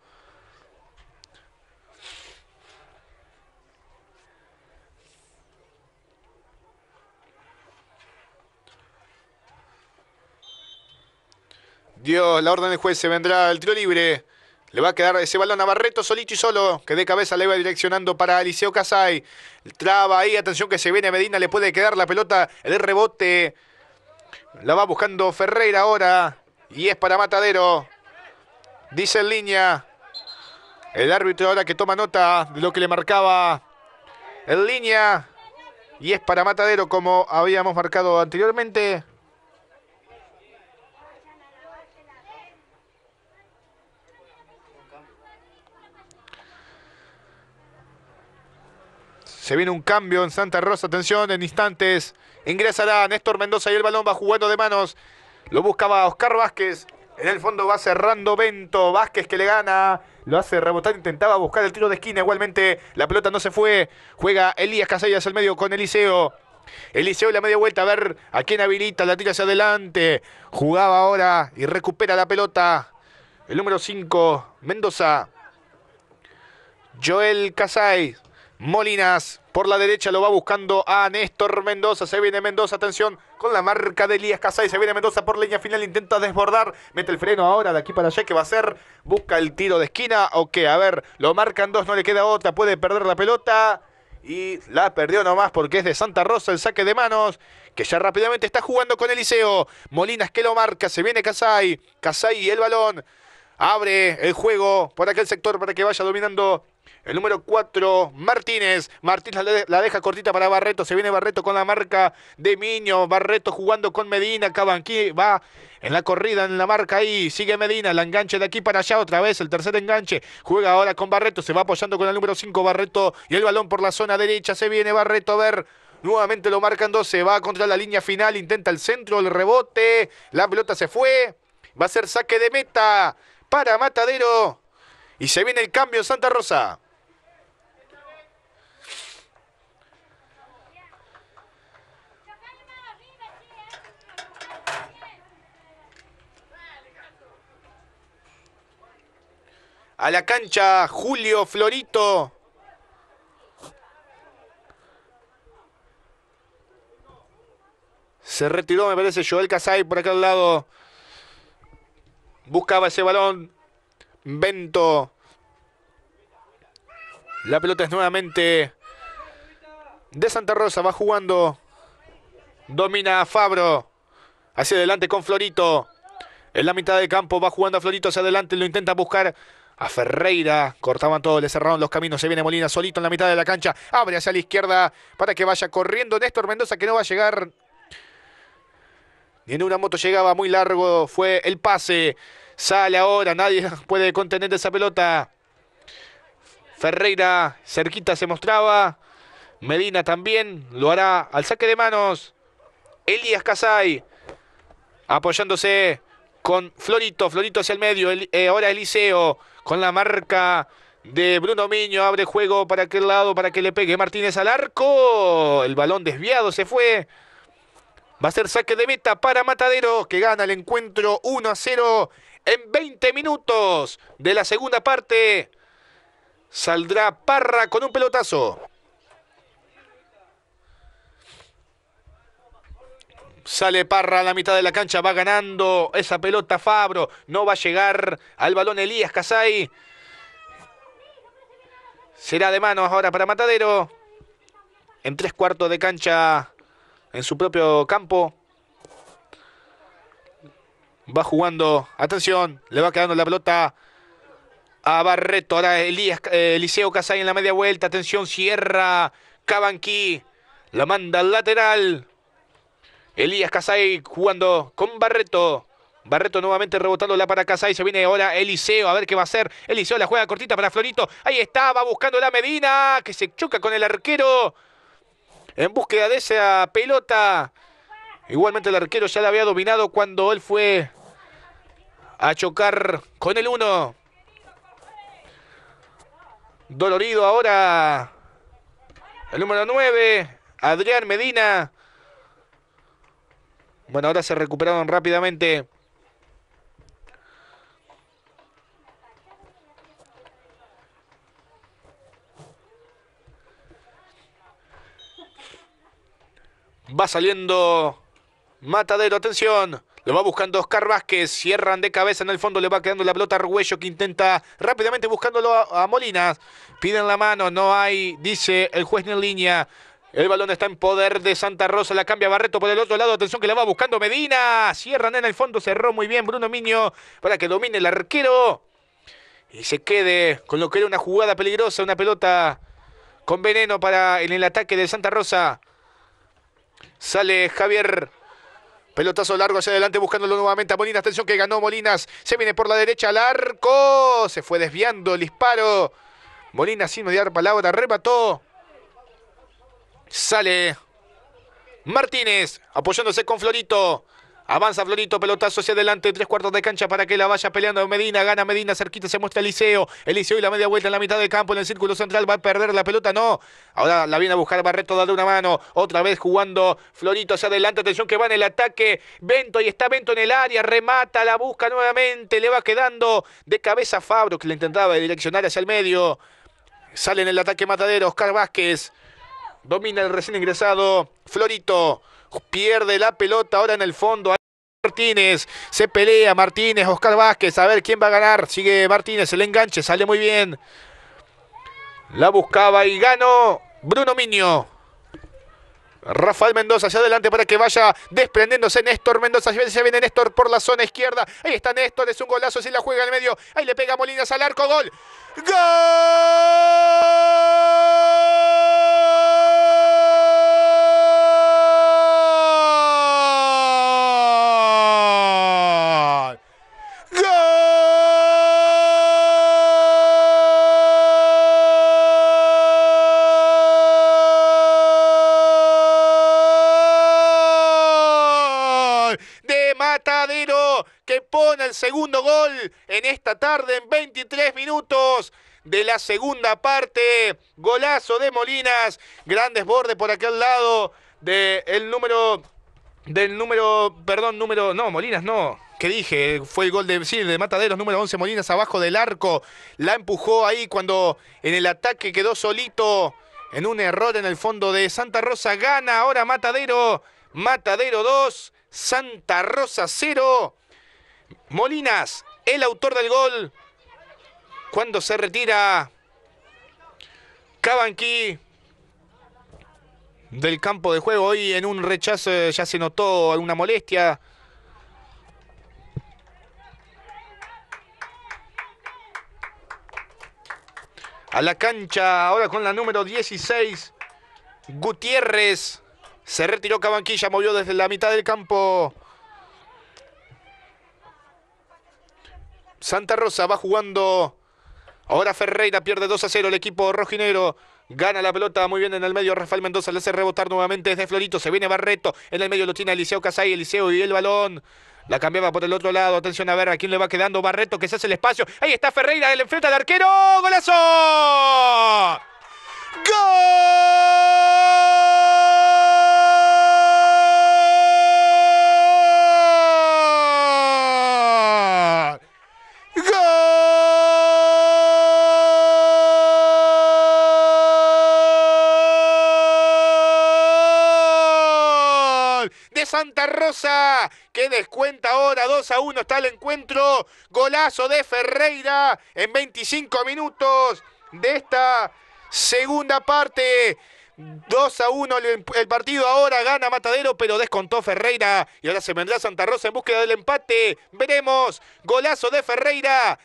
Dios, la orden del juez, se vendrá el tiro libre. Le va a quedar ese balón a Barreto solito y solo, que de cabeza le va direccionando para Eliseo Casay. Traba ahí, atención que se viene Medina, le puede quedar la pelota, el rebote. La va buscando Ferreira ahora. Y es para Matadero. Dice en línea. El árbitro ahora que toma nota de lo que le marcaba en línea. Y es para Matadero como habíamos marcado anteriormente. Se viene un cambio en Santa Rosa. Atención, en instantes ingresará Néstor Mendoza y el balón va jugando de manos. Lo buscaba Oscar Vázquez. En el fondo va cerrando Bento. Vázquez que le gana. Lo hace rebotar. Intentaba buscar el tiro de esquina. Igualmente la pelota no se fue. Juega Elías Casellas al medio con Eliseo. Eliseo la media vuelta a ver a quién habilita. La tira hacia adelante. Jugaba ahora y recupera la pelota. El número 5, Mendoza. Joel Casais. Molinas. Por la derecha lo va buscando a Néstor Mendoza. Se viene Mendoza, atención, con la marca de Elías Casay. Se viene Mendoza por línea final, intenta desbordar. Mete el freno ahora de aquí para allá, que va a ser? Busca el tiro de esquina o A ver, lo marcan dos, no le queda otra. Puede perder la pelota. Y la perdió nomás porque es de Santa Rosa el saque de manos. Que ya rápidamente está jugando con Eliseo. Molinas que lo marca. Se viene Casay. Casay y el balón. Abre el juego por aquel sector para que vaya dominando el número 4, Martínez. Martínez la deja cortita para Barreto. Se viene Barreto con la marca de Miño. Barreto jugando con Medina. Cabanqui va en la corrida, en la marca ahí. Sigue Medina. La enganche de aquí para allá otra vez. El tercer enganche. Juega ahora con Barreto. Se va apoyando con el número 5, Barreto. Y el balón por la zona derecha. Se viene Barreto a ver. Nuevamente lo marcan 12. Va contra la línea final. Intenta el centro, el rebote. La pelota se fue. Va a ser saque de meta para Matadero. Y se viene el cambio Santa Rosa. a la cancha Julio Florito. Se retiró, me parece, Joel Casay por aquel lado. Buscaba ese balón. Bento. La pelota es nuevamente de Santa Rosa. Va jugando. Domina Fabro. Hacia adelante con Florito. En la mitad del campo va jugando a Florito hacia adelante. Lo intenta buscar a Ferreira. Cortaban todo, le cerraron los caminos. Se viene Molina solito en la mitad de la cancha. Abre hacia la izquierda para que vaya corriendo Néstor Mendoza, que no va a llegar. Ni en una moto llegaba muy largo. Fue el pase. Sale ahora, nadie puede contener esa pelota. Ferreira cerquita se mostraba. Medina también lo hará al saque de manos. Elías Casay apoyándose con Florito. Florito hacia el medio. Eh, ahora Eliseo con la marca de Bruno Miño. Abre juego para aquel lado para que le pegue Martínez al arco. El balón desviado se fue. Va a ser saque de meta para Matadero que gana el encuentro 1 a 0 en 20 minutos de la segunda parte. Saldrá Parra con un pelotazo. Sale Parra a la mitad de la cancha, va ganando esa pelota Fabro. No va a llegar al balón Elías Casay. Será de manos ahora para Matadero. En tres cuartos de cancha, en su propio campo. Va jugando, atención, le va quedando la pelota a Barreto. Ahora Elías, eh, Eliseo Casay en la media vuelta. Atención, cierra Cabanqui. La manda al lateral. Elías Casay jugando con Barreto. Barreto nuevamente rebotándola para Casay. Se viene ahora Eliseo. A ver qué va a hacer. Eliseo la juega cortita para Florito. Ahí está. Va buscando la Medina. Que se choca con el arquero. En búsqueda de esa pelota. Igualmente el arquero ya la había dominado cuando él fue a chocar con el 1. Dolorido ahora. El número 9. Adrián Medina. Bueno, ahora se recuperaron rápidamente. Va saliendo Matadero, atención. Lo va buscando Oscar Vázquez. Cierran de cabeza en el fondo. Le va quedando la pelota a Arguello que intenta rápidamente buscándolo a, Molinas. Piden la mano. No hay, dice el juez en línea. El balón está en poder de Santa Rosa. La cambia Barreto por el otro lado. Atención que la va buscando Medina. Cierran en el fondo. Cerró muy bien Bruno Miño para que domine el arquero. Y se quede con lo que era una jugada peligrosa. Una pelota con veneno para en el ataque de Santa Rosa. Sale Javier. Pelotazo largo hacia adelante buscándolo nuevamente a Molinas. Atención que ganó Molinas. Se viene por la derecha al arco. Se fue desviando el disparo. Molinas sin mediar palabra. Remató. Sale Martínez apoyándose con Florito. Avanza Florito, pelotazo hacia adelante, tres cuartos de cancha para que la vaya peleando Medina, gana Medina, cerquita se muestra Eliseo, Eliseo y la media vuelta en la mitad del campo, en el círculo central va a perder la pelota, no, ahora la viene a buscar Barreto, dale una mano, otra vez jugando Florito hacia adelante, atención que va en el ataque, Vento y está Vento en el área, remata, la busca nuevamente, le va quedando de cabeza Fabro que le intentaba direccionar hacia el medio, sale en el ataque Matadero, Oscar Vázquez, Domina el recién ingresado Florito. Pierde la pelota ahora en el fondo. Martínez, se pelea Martínez, Oscar Vázquez, a ver quién va a ganar. Sigue Martínez, el enganche, sale muy bien. La buscaba y ganó Bruno Minio Rafael Mendoza hacia adelante para que vaya desprendiéndose Néstor Mendoza. Se viene Néstor por la zona izquierda. Ahí está Néstor, es un golazo, si la juega en medio. Ahí le pega Molinas al arco, gol. ¡Gol! segundo gol en esta tarde, en 23 minutos de la segunda parte. Golazo de Molinas, Grandes bordes por aquel lado del número. Del número, perdón, número, no, Molinas no, que dije, fue el gol de, sí, de Mataderos, número 11, Molinas abajo del arco, la empujó ahí cuando en el ataque quedó solito, en un error en el fondo de Santa Rosa, gana ahora Matadero, Matadero 2, Santa Rosa 0, Molinas, el autor del gol. Cuando se retira Cabanqui del campo de juego. Hoy en un rechazo eh, ya se notó alguna molestia. A la cancha, ahora con la número 16, Gutiérrez. Se retiró ya movió desde la mitad del campo Santa Rosa va jugando. Ahora Ferreira pierde 2 a 0 el equipo rojinegro. Gana la pelota muy bien en el medio. Rafael Mendoza le hace rebotar nuevamente desde Florito. Se viene Barreto. En el medio lo tiene Eliseo Casay. Eliseo y el balón. La cambiaba por el otro lado. Atención a ver a quién le va quedando Barreto que se hace el espacio. Ahí está Ferreira. Le enfrenta al arquero. ¡Golazo! ¡Gol! Santa Rosa, que descuenta ahora 2 a 1 está el encuentro. Golazo de Ferreira en 25 minutos de esta segunda parte. 2 a 1 el, partido ahora gana Matadero, pero descontó Ferreira. Y ahora se vendrá Santa Rosa en búsqueda del empate. Veremos. Golazo de Ferreira.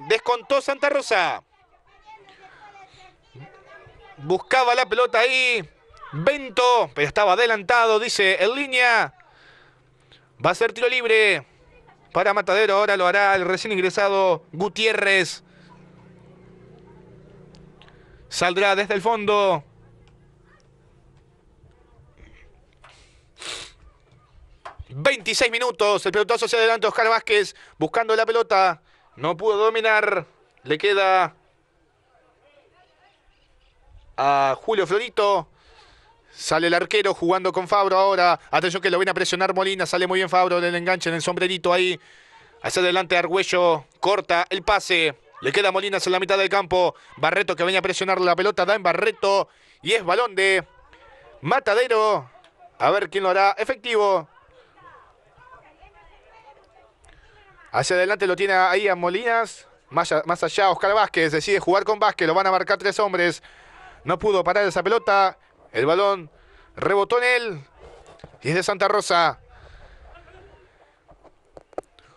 Descontó Santa Rosa. Buscaba la pelota ahí. Bento, pero estaba adelantado, dice en línea. Va a ser tiro libre para Matadero. Ahora lo hará el recién ingresado Gutiérrez. Saldrá desde el fondo. ...26 minutos... ...el pelotazo se adelanta, ...Oscar Vázquez... ...buscando la pelota... ...no pudo dominar... ...le queda... ...a Julio Florito... Sale el arquero jugando con Fabro ahora. Atención que lo viene a presionar Molina. Sale muy bien Fabro del enganche, en el sombrerito ahí. Hacia adelante Argüello. Corta el pase. Le queda Molinas en la mitad del campo. Barreto que viene a presionar la pelota. Da en Barreto. Y es balón de Matadero. A ver quién lo hará efectivo. Hacia adelante lo tiene ahí a Molinas. Más, más allá Oscar Vázquez. Decide jugar con Vázquez. Lo van a marcar tres hombres. No pudo parar esa pelota. El balón rebotó en él. Y es de Santa Rosa.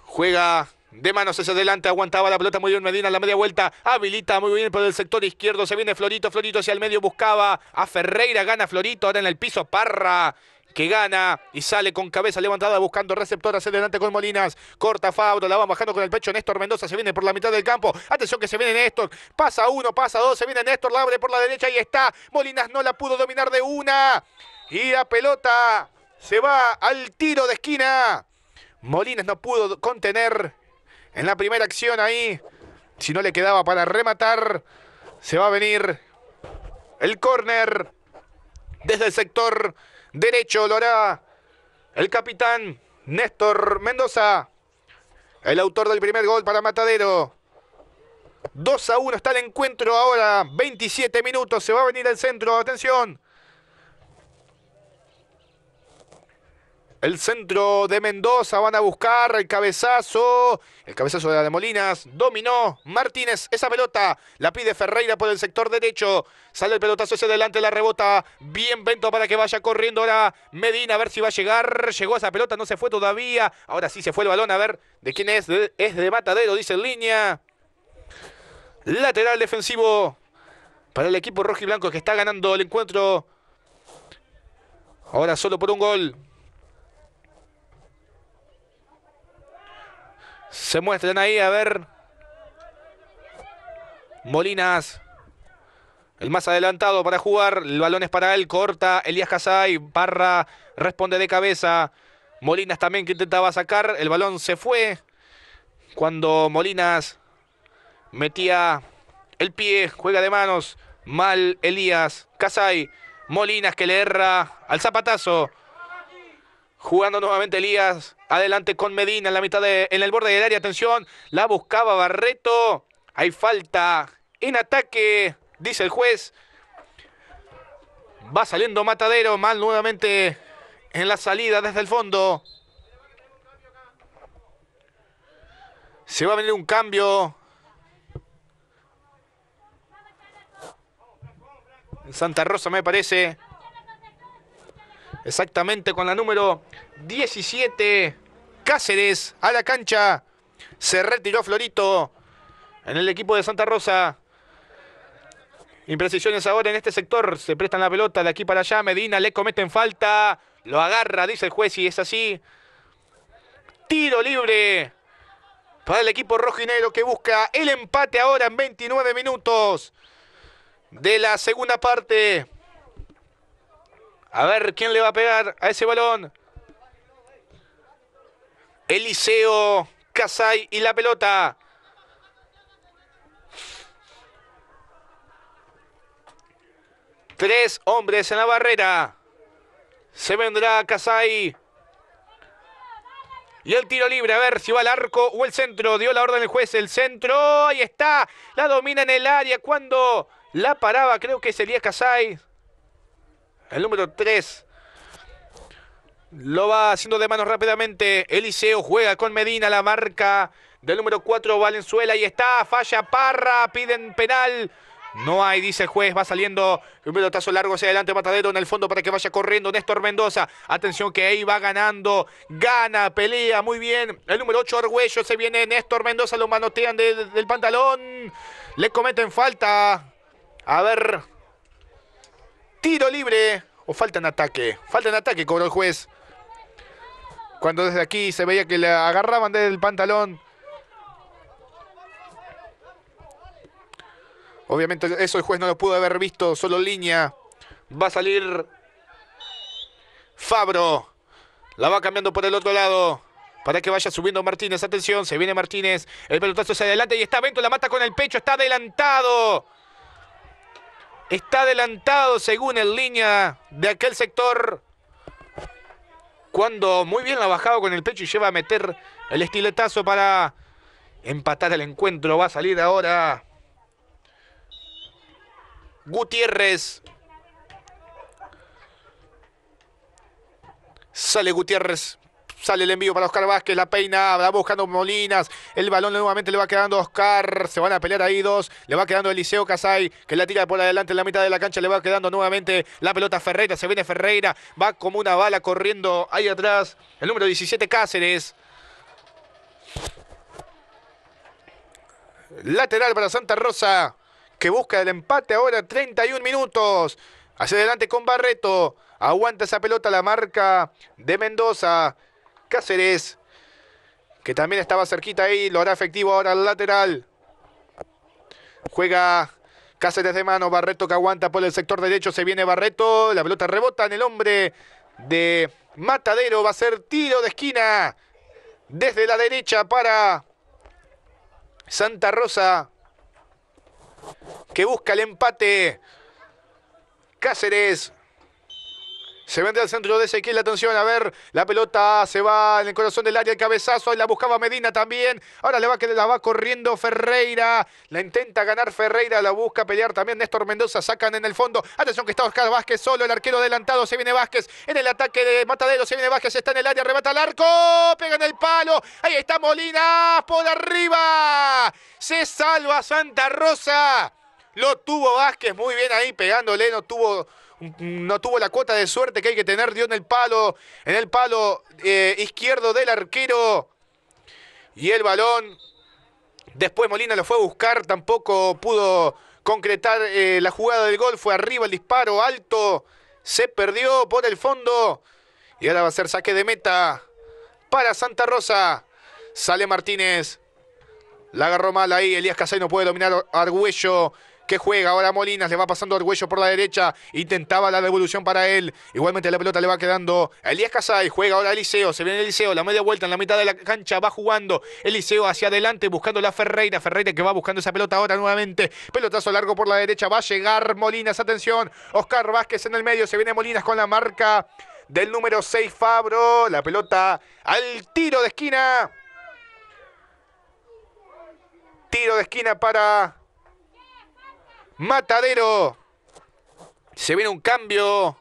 Juega de manos hacia adelante, aguantaba la pelota muy bien Medina, la media vuelta, habilita muy bien por el sector izquierdo, se viene Florito, Florito hacia el medio, buscaba a Ferreira, gana Florito, ahora en el piso Parra, que gana y sale con cabeza levantada buscando receptor hacia adelante con Molinas. Corta Fabro, la va bajando con el pecho. Néstor Mendoza se viene por la mitad del campo. Atención que se viene Néstor. Pasa uno, pasa dos, se viene Néstor, la abre por la derecha y está. Molinas no la pudo dominar de una. Y la pelota se va al tiro de esquina. Molinas no pudo contener en la primera acción ahí. Si no le quedaba para rematar, se va a venir el córner desde el sector Derecho lo hará el capitán Néstor Mendoza. El autor del primer gol para Matadero. 2 a 1 está el encuentro ahora. 27 minutos. Se va a venir el centro. Atención. El centro de Mendoza van a buscar el cabezazo. El cabezazo de Molinas Dominó Martínez esa pelota. La pide Ferreira por el sector derecho. Sale el pelotazo hacia adelante, la rebota. Bien vento para que vaya corriendo ahora Medina. A ver si va a llegar. Llegó esa pelota, no se fue todavía. Ahora sí se fue el balón. A ver de quién es. es de Matadero, dice en línea. Lateral defensivo para el equipo rojo y blanco que está ganando el encuentro. Ahora solo por un gol. Se muestran ahí, a ver. Molinas. El más adelantado para jugar. El balón es para él. Corta. Elías Casay. Barra. Responde de cabeza. Molinas también que intentaba sacar. El balón se fue. Cuando Molinas metía el pie. Juega de manos. Mal Elías. Casay. Molinas que le erra al zapatazo. Jugando nuevamente Elías. Adelante con Medina en la mitad en el borde del área. Atención. La buscaba Barreto. Hay falta en ataque, dice el juez. Va saliendo Matadero. Mal nuevamente en la salida desde el fondo. Se va a venir un cambio. En Santa Rosa me parece exactamente con la número 17, Cáceres, a la cancha. Se retiró Florito en el equipo de Santa Rosa. Imprecisiones ahora en este sector. Se prestan la pelota de aquí para allá. Medina le cometen falta. Lo agarra, dice el juez, y es así. Tiro libre para el equipo negro que busca el empate ahora en 29 minutos de la segunda parte. A ver quién le va a pegar a ese balón. Eliseo, Casay y la pelota. Tres hombres en la barrera. Se vendrá Casay. Y el tiro libre, a ver si va al arco o el centro. Dio la orden el juez, el centro. Ahí está. La domina en el área. Cuando la paraba, creo que sería Casay. El número 3. Lo va haciendo de manos rápidamente. Eliseo juega con Medina, la marca del número 4 Valenzuela. Y está, falla Parra, piden penal. No hay, dice el juez, va saliendo un pelotazo largo hacia adelante, Matadero en el fondo para que vaya corriendo Néstor Mendoza. Atención que ahí va ganando, gana, pelea, muy bien. El número 8, Arguello se viene Néstor Mendoza, lo manotean del pantalón. Le cometen falta. A ver, Tiro libre o falta en ataque. Falta en ataque, cobró el juez. Cuando desde aquí se veía que le agarraban desde el pantalón. Obviamente eso el juez no lo pudo haber visto, solo línea. Va a salir Fabro. La va cambiando por el otro lado. Para que vaya subiendo Martínez. Atención, se viene Martínez. El pelotazo se adelante y está Bento. La mata con el pecho. Está adelantado. Está adelantado según el línea de aquel sector. Cuando muy bien la ha bajado con el pecho y lleva a meter el estiletazo para empatar el encuentro. Va a salir ahora Gutiérrez. Sale Gutiérrez Sale el envío para Oscar Vázquez, la peina, va buscando Molinas. El balón nuevamente le va quedando a Oscar. Se van a pelear ahí dos. Le va quedando Eliseo Casay, que la tira por adelante en la mitad de la cancha. Le va quedando nuevamente la pelota a Ferreira. Se viene Ferreira. Va como una bala corriendo ahí atrás. El número 17 Cáceres. Lateral para Santa Rosa, que busca el empate ahora 31 minutos. Hacia adelante con Barreto. Aguanta esa pelota la marca de Mendoza. Cáceres, que también estaba cerquita ahí, lo hará efectivo ahora al lateral. Juega Cáceres de mano, Barreto que aguanta por el sector derecho, se viene Barreto, la pelota rebota en el hombre de Matadero, va a ser tiro de esquina desde la derecha para Santa Rosa, que busca el empate. Cáceres se vende al centro de Ezequiel. Atención, a ver. La pelota se va en el corazón del área. El cabezazo. La buscaba Medina también. Ahora le va, la va corriendo Ferreira. La intenta ganar Ferreira. La busca pelear también Néstor Mendoza. Sacan en el fondo. Atención que está Oscar Vázquez solo. El arquero adelantado. Se viene Vázquez. En el ataque de Matadero. Se viene Vázquez. Está en el área. arrebata el arco. Pega en el palo. Ahí está Molina. Por arriba. Se salva Santa Rosa. Lo tuvo Vázquez muy bien ahí pegándole. No tuvo no tuvo la cuota de suerte que hay que tener, dio en el palo, en el palo eh, izquierdo del arquero. Y el balón, después Molina lo fue a buscar, tampoco pudo concretar eh, la jugada del gol, fue arriba el disparo, alto, se perdió por el fondo. Y ahora va a ser saque de meta para Santa Rosa. Sale Martínez. La agarró mal ahí. Elías Casay no puede dominar Argüello que juega ahora Molinas, le va pasando Argüello por la derecha, intentaba la devolución para él, igualmente la pelota le va quedando a Elías Casay, juega ahora Eliseo, se viene Eliseo, la media vuelta en la mitad de la cancha, va jugando Eliseo hacia adelante buscando la Ferreira, Ferreira que va buscando esa pelota ahora nuevamente, pelotazo largo por la derecha, va a llegar Molinas, atención, Oscar Vázquez en el medio, se viene Molinas con la marca del número 6 Fabro, la pelota al tiro de esquina. Tiro de esquina para Matadero. Se viene un cambio.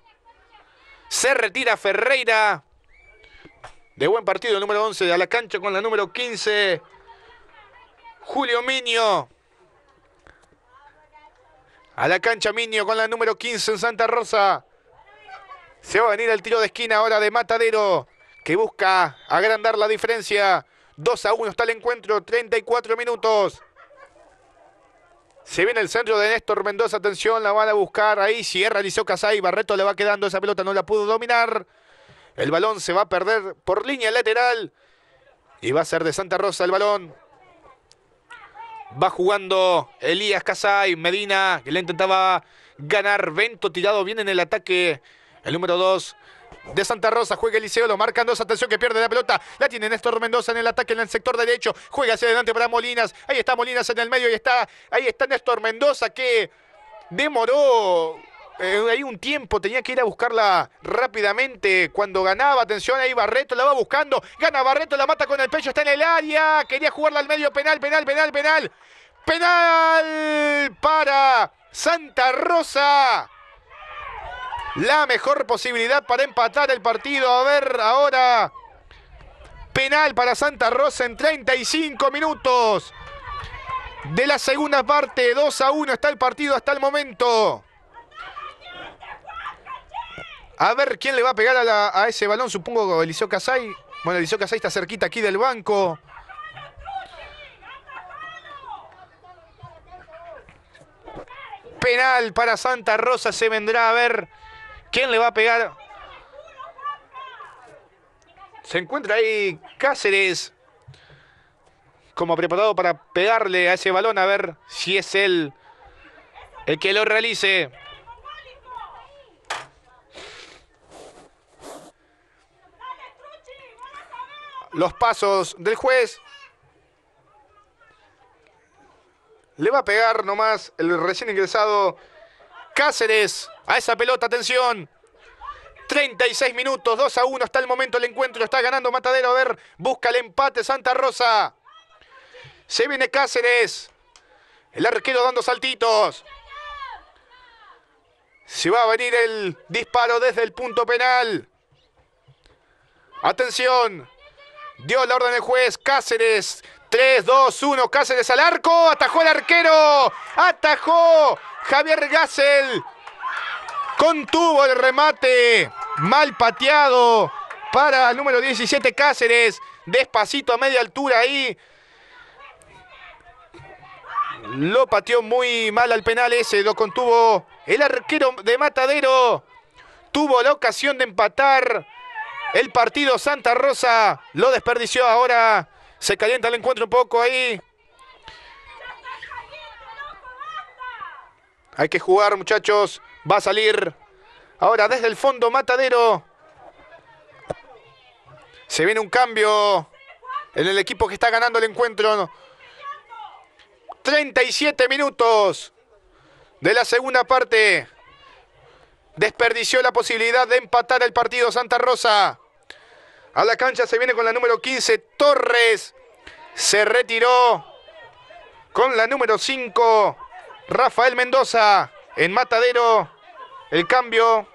Se retira Ferreira. De buen partido el número 11 a la cancha con la número 15. Julio Minio, A la cancha Miño con la número 15 en Santa Rosa. Se va a venir el tiro de esquina ahora de Matadero, que busca agrandar la diferencia. 2 a 1 está el encuentro, 34 minutos. Se viene el centro de Néstor Mendoza, atención, la van a buscar ahí. cierra, realizó Casay, Barreto le va quedando esa pelota, no la pudo dominar. El balón se va a perder por línea lateral. Y va a ser de Santa Rosa el balón. Va jugando Elías Casay, Medina, que le intentaba ganar. Vento tirado bien en el ataque. El número 2, de Santa Rosa. Juega Eliseo, lo marcan dos. Atención que pierde la pelota. La tiene Néstor Mendoza en el ataque en el sector derecho. Juega hacia adelante para Molinas. Ahí está Molinas en el medio. Ahí está, ahí está Néstor Mendoza que demoró. Eh, ahí un tiempo, tenía que ir a buscarla rápidamente cuando ganaba, atención ahí Barreto, la va buscando, gana Barreto, la mata con el pecho, está en el área, quería jugarla al medio, penal, penal, penal, penal, penal para Santa Rosa la mejor posibilidad para empatar el partido. A ver, ahora penal para Santa Rosa en 35 minutos. De la segunda parte, 2 a 1 está el partido hasta el momento. A ver quién le va a pegar a, ese balón, supongo Eliseo Casai Bueno, Eliseo Casai está cerquita aquí del banco. Penal para Santa Rosa, se vendrá a ver ¿Quién le va a pegar? Se encuentra ahí Cáceres. Como preparado para pegarle a ese balón. A ver si es él el que lo realice. Los pasos del juez. Le va a pegar nomás el recién ingresado Cáceres a esa pelota, atención. 36 minutos, 2 a 1 hasta el momento el encuentro. Está ganando Matadero. A ver, busca el empate Santa Rosa. Se viene Cáceres. El arquero dando saltitos. Se va a venir el disparo desde el punto penal. Atención. Dio la orden el juez. Cáceres. 3, 2, 1. Cáceres al arco. Atajó el arquero. Atajó Javier Gassel. Contuvo el remate. Mal pateado para el número 17 Cáceres. Despacito a media altura ahí. Lo pateó muy mal al penal ese. Lo contuvo el arquero de Matadero. Tuvo la ocasión de empatar. El partido Santa Rosa lo desperdició ahora. Se calienta el encuentro un poco ahí. Hay que jugar, muchachos. Va a salir ahora desde el fondo Matadero. Se viene un cambio en el equipo que está ganando el encuentro. 37 minutos de la segunda parte. Desperdició la posibilidad de empatar el partido Santa Rosa. A la cancha se viene con la número 15 Torres. Se retiró con la número 5 Rafael Mendoza en Matadero. El cambio.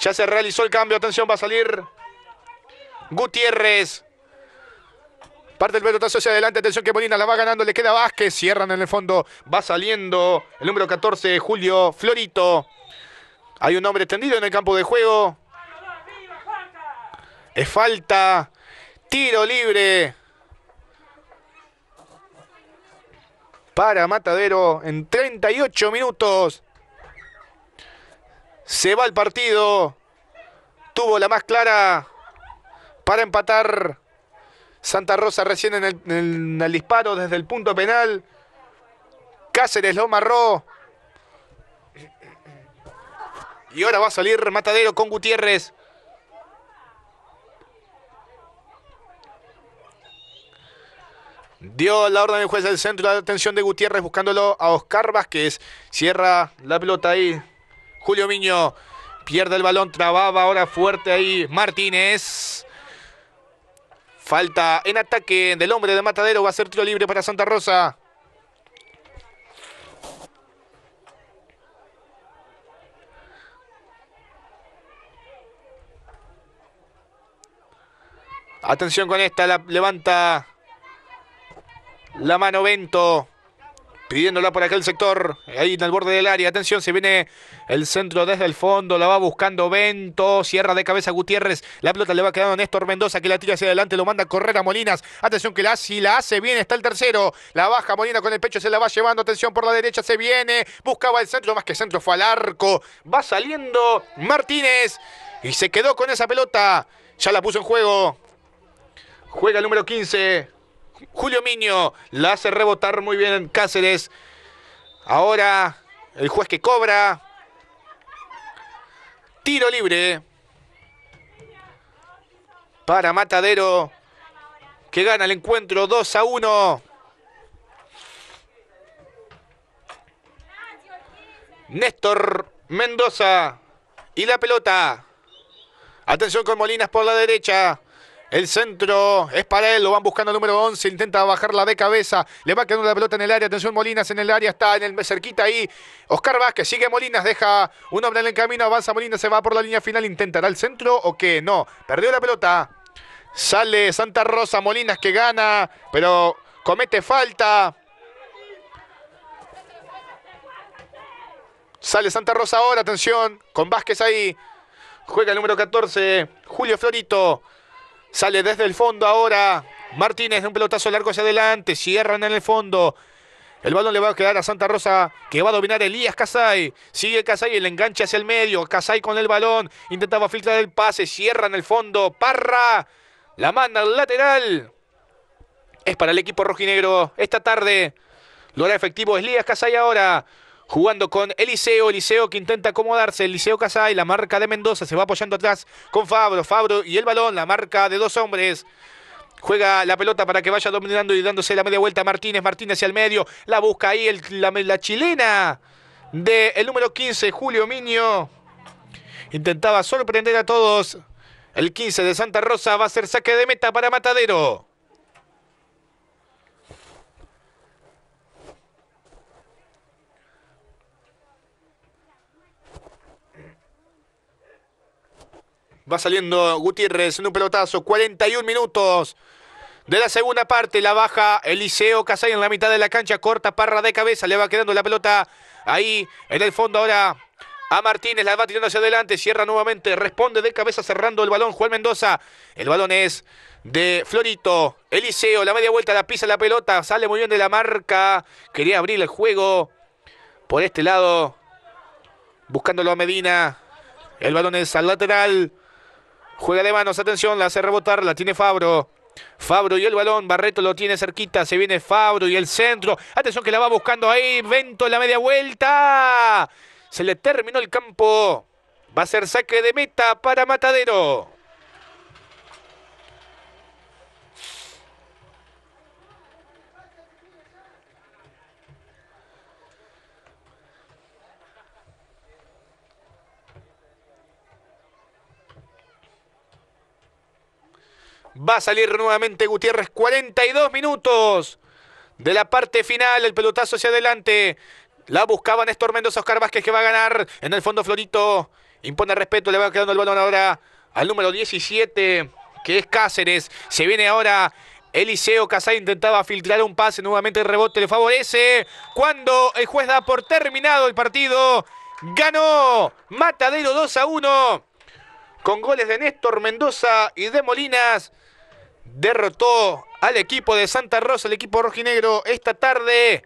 Ya se realizó el cambio. Atención, va a salir Gutiérrez. Parte el pelotazo hacia adelante. Atención que Molina la va ganando. Le queda Vázquez. Cierran en el fondo. Va saliendo el número 14, Julio Florito. Hay un hombre tendido en el campo de juego. Es falta. Tiro libre para Matadero en 38 minutos. Se va el partido. Tuvo la más clara para empatar. Santa Rosa recién en el, disparo desde el punto penal. Cáceres lo marró. Y ahora va a salir Matadero con Gutiérrez. Dio la orden del juez del centro La atención de Gutiérrez buscándolo a Oscar Vázquez. Cierra la pelota ahí. Julio Miño pierde el balón, trababa ahora fuerte ahí Martínez. Falta en ataque del hombre de Matadero. Va a ser tiro libre para Santa Rosa. Atención con esta, la levanta la mano Bento. Pidiéndola por aquel sector. Ahí en el borde del área. Atención, se viene el centro desde el fondo. La va buscando Bento. Cierra de cabeza Gutiérrez. La pelota le va quedando a Néstor Mendoza que la tira hacia adelante. Lo manda a correr a Molinas. Atención que la, si la hace bien está el tercero. La baja Molina con el pecho. Se la va llevando. Atención por la derecha. Se viene. Buscaba el centro. Más que centro fue al arco. Va saliendo Martínez. Y se quedó con esa pelota. Ya la puso en juego. Juega el número 15. Julio Miño la hace rebotar muy bien en Cáceres. Ahora el juez que cobra. Tiro libre para Matadero que gana el encuentro 2 a 1. Néstor Mendoza y la pelota. Atención con Molinas por la derecha. El centro es para él, lo van buscando el número 11, intenta bajarla de cabeza, le va quedando la pelota en el área, atención Molinas en el área, está en el cerquita ahí. Oscar Vázquez sigue Molinas, deja un hombre en el camino, avanza Molinas, se va por la línea final, intentará el centro o qué, no, perdió la pelota. Sale Santa Rosa Molinas que gana, pero comete falta. Sale Santa Rosa ahora, atención, con Vázquez ahí. Juega el número 14, Julio Florito. Sale desde el fondo ahora. Martínez de un pelotazo largo hacia adelante. Cierran en el fondo. El balón le va a quedar a Santa Rosa, que va a dominar Elías Casay. Sigue Casay, el enganche hacia el medio. Casay con el balón. Intentaba filtrar el pase. Cierra en el fondo. Parra. La manda al lateral. Es para el equipo rojinegro esta tarde. Lo hará efectivo Elías Casay ahora jugando con Eliseo, Eliseo que intenta acomodarse, Eliseo y la marca de Mendoza, se va apoyando atrás con Fabro, Fabro y el balón, la marca de dos hombres. Juega la pelota para que vaya dominando y dándose la media vuelta Martínez, Martínez hacia el medio, la busca ahí la, chilena del el número 15, Julio Miño. Intentaba sorprender a todos. El 15 de Santa Rosa va a ser saque de meta para Matadero. Va saliendo Gutiérrez en un pelotazo. 41 minutos de la segunda parte. La baja Eliseo Casay en la mitad de la cancha. Corta parra de cabeza. Le va quedando la pelota ahí en el fondo ahora. A Martínez la va tirando hacia adelante, cierra nuevamente, responde de cabeza cerrando el balón Juan Mendoza. El balón es de Florito. Eliseo, la media vuelta, la pisa la pelota, sale muy bien de la marca. Quería abrir el juego por este lado, buscándolo a Medina. El balón es al lateral. Juega de manos, atención, la hace rebotar, la tiene Fabro. Fabro y el balón, Barreto lo tiene cerquita, se viene Fabro y el centro. Atención que la va buscando ahí, Vento la media vuelta. Se le terminó el campo. Va a ser saque de meta para Matadero. Va a salir nuevamente Gutiérrez. 42 minutos de la parte final. El pelotazo hacia adelante. La buscaba Néstor Mendoza Oscar Vázquez que va a ganar en el fondo Florito. Impone respeto. Le va quedando el balón ahora al número 17 que es Cáceres. Se viene ahora Eliseo Casai intentaba filtrar un pase, nuevamente el rebote le favorece. Cuando el juez da por terminado el partido, ganó Matadero 2 a 1 con goles de Néstor Mendoza y de Molinas derrotó al equipo de Santa Rosa, el equipo rojinegro, esta tarde.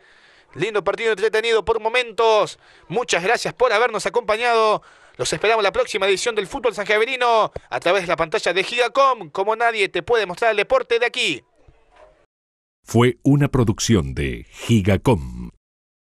Lindo partido entretenido por momentos. Muchas gracias por habernos acompañado. Los esperamos la próxima edición del Fútbol Javerino a través de la pantalla de Gigacom, como nadie te puede mostrar el deporte de aquí. Fue una producción de Gigacom.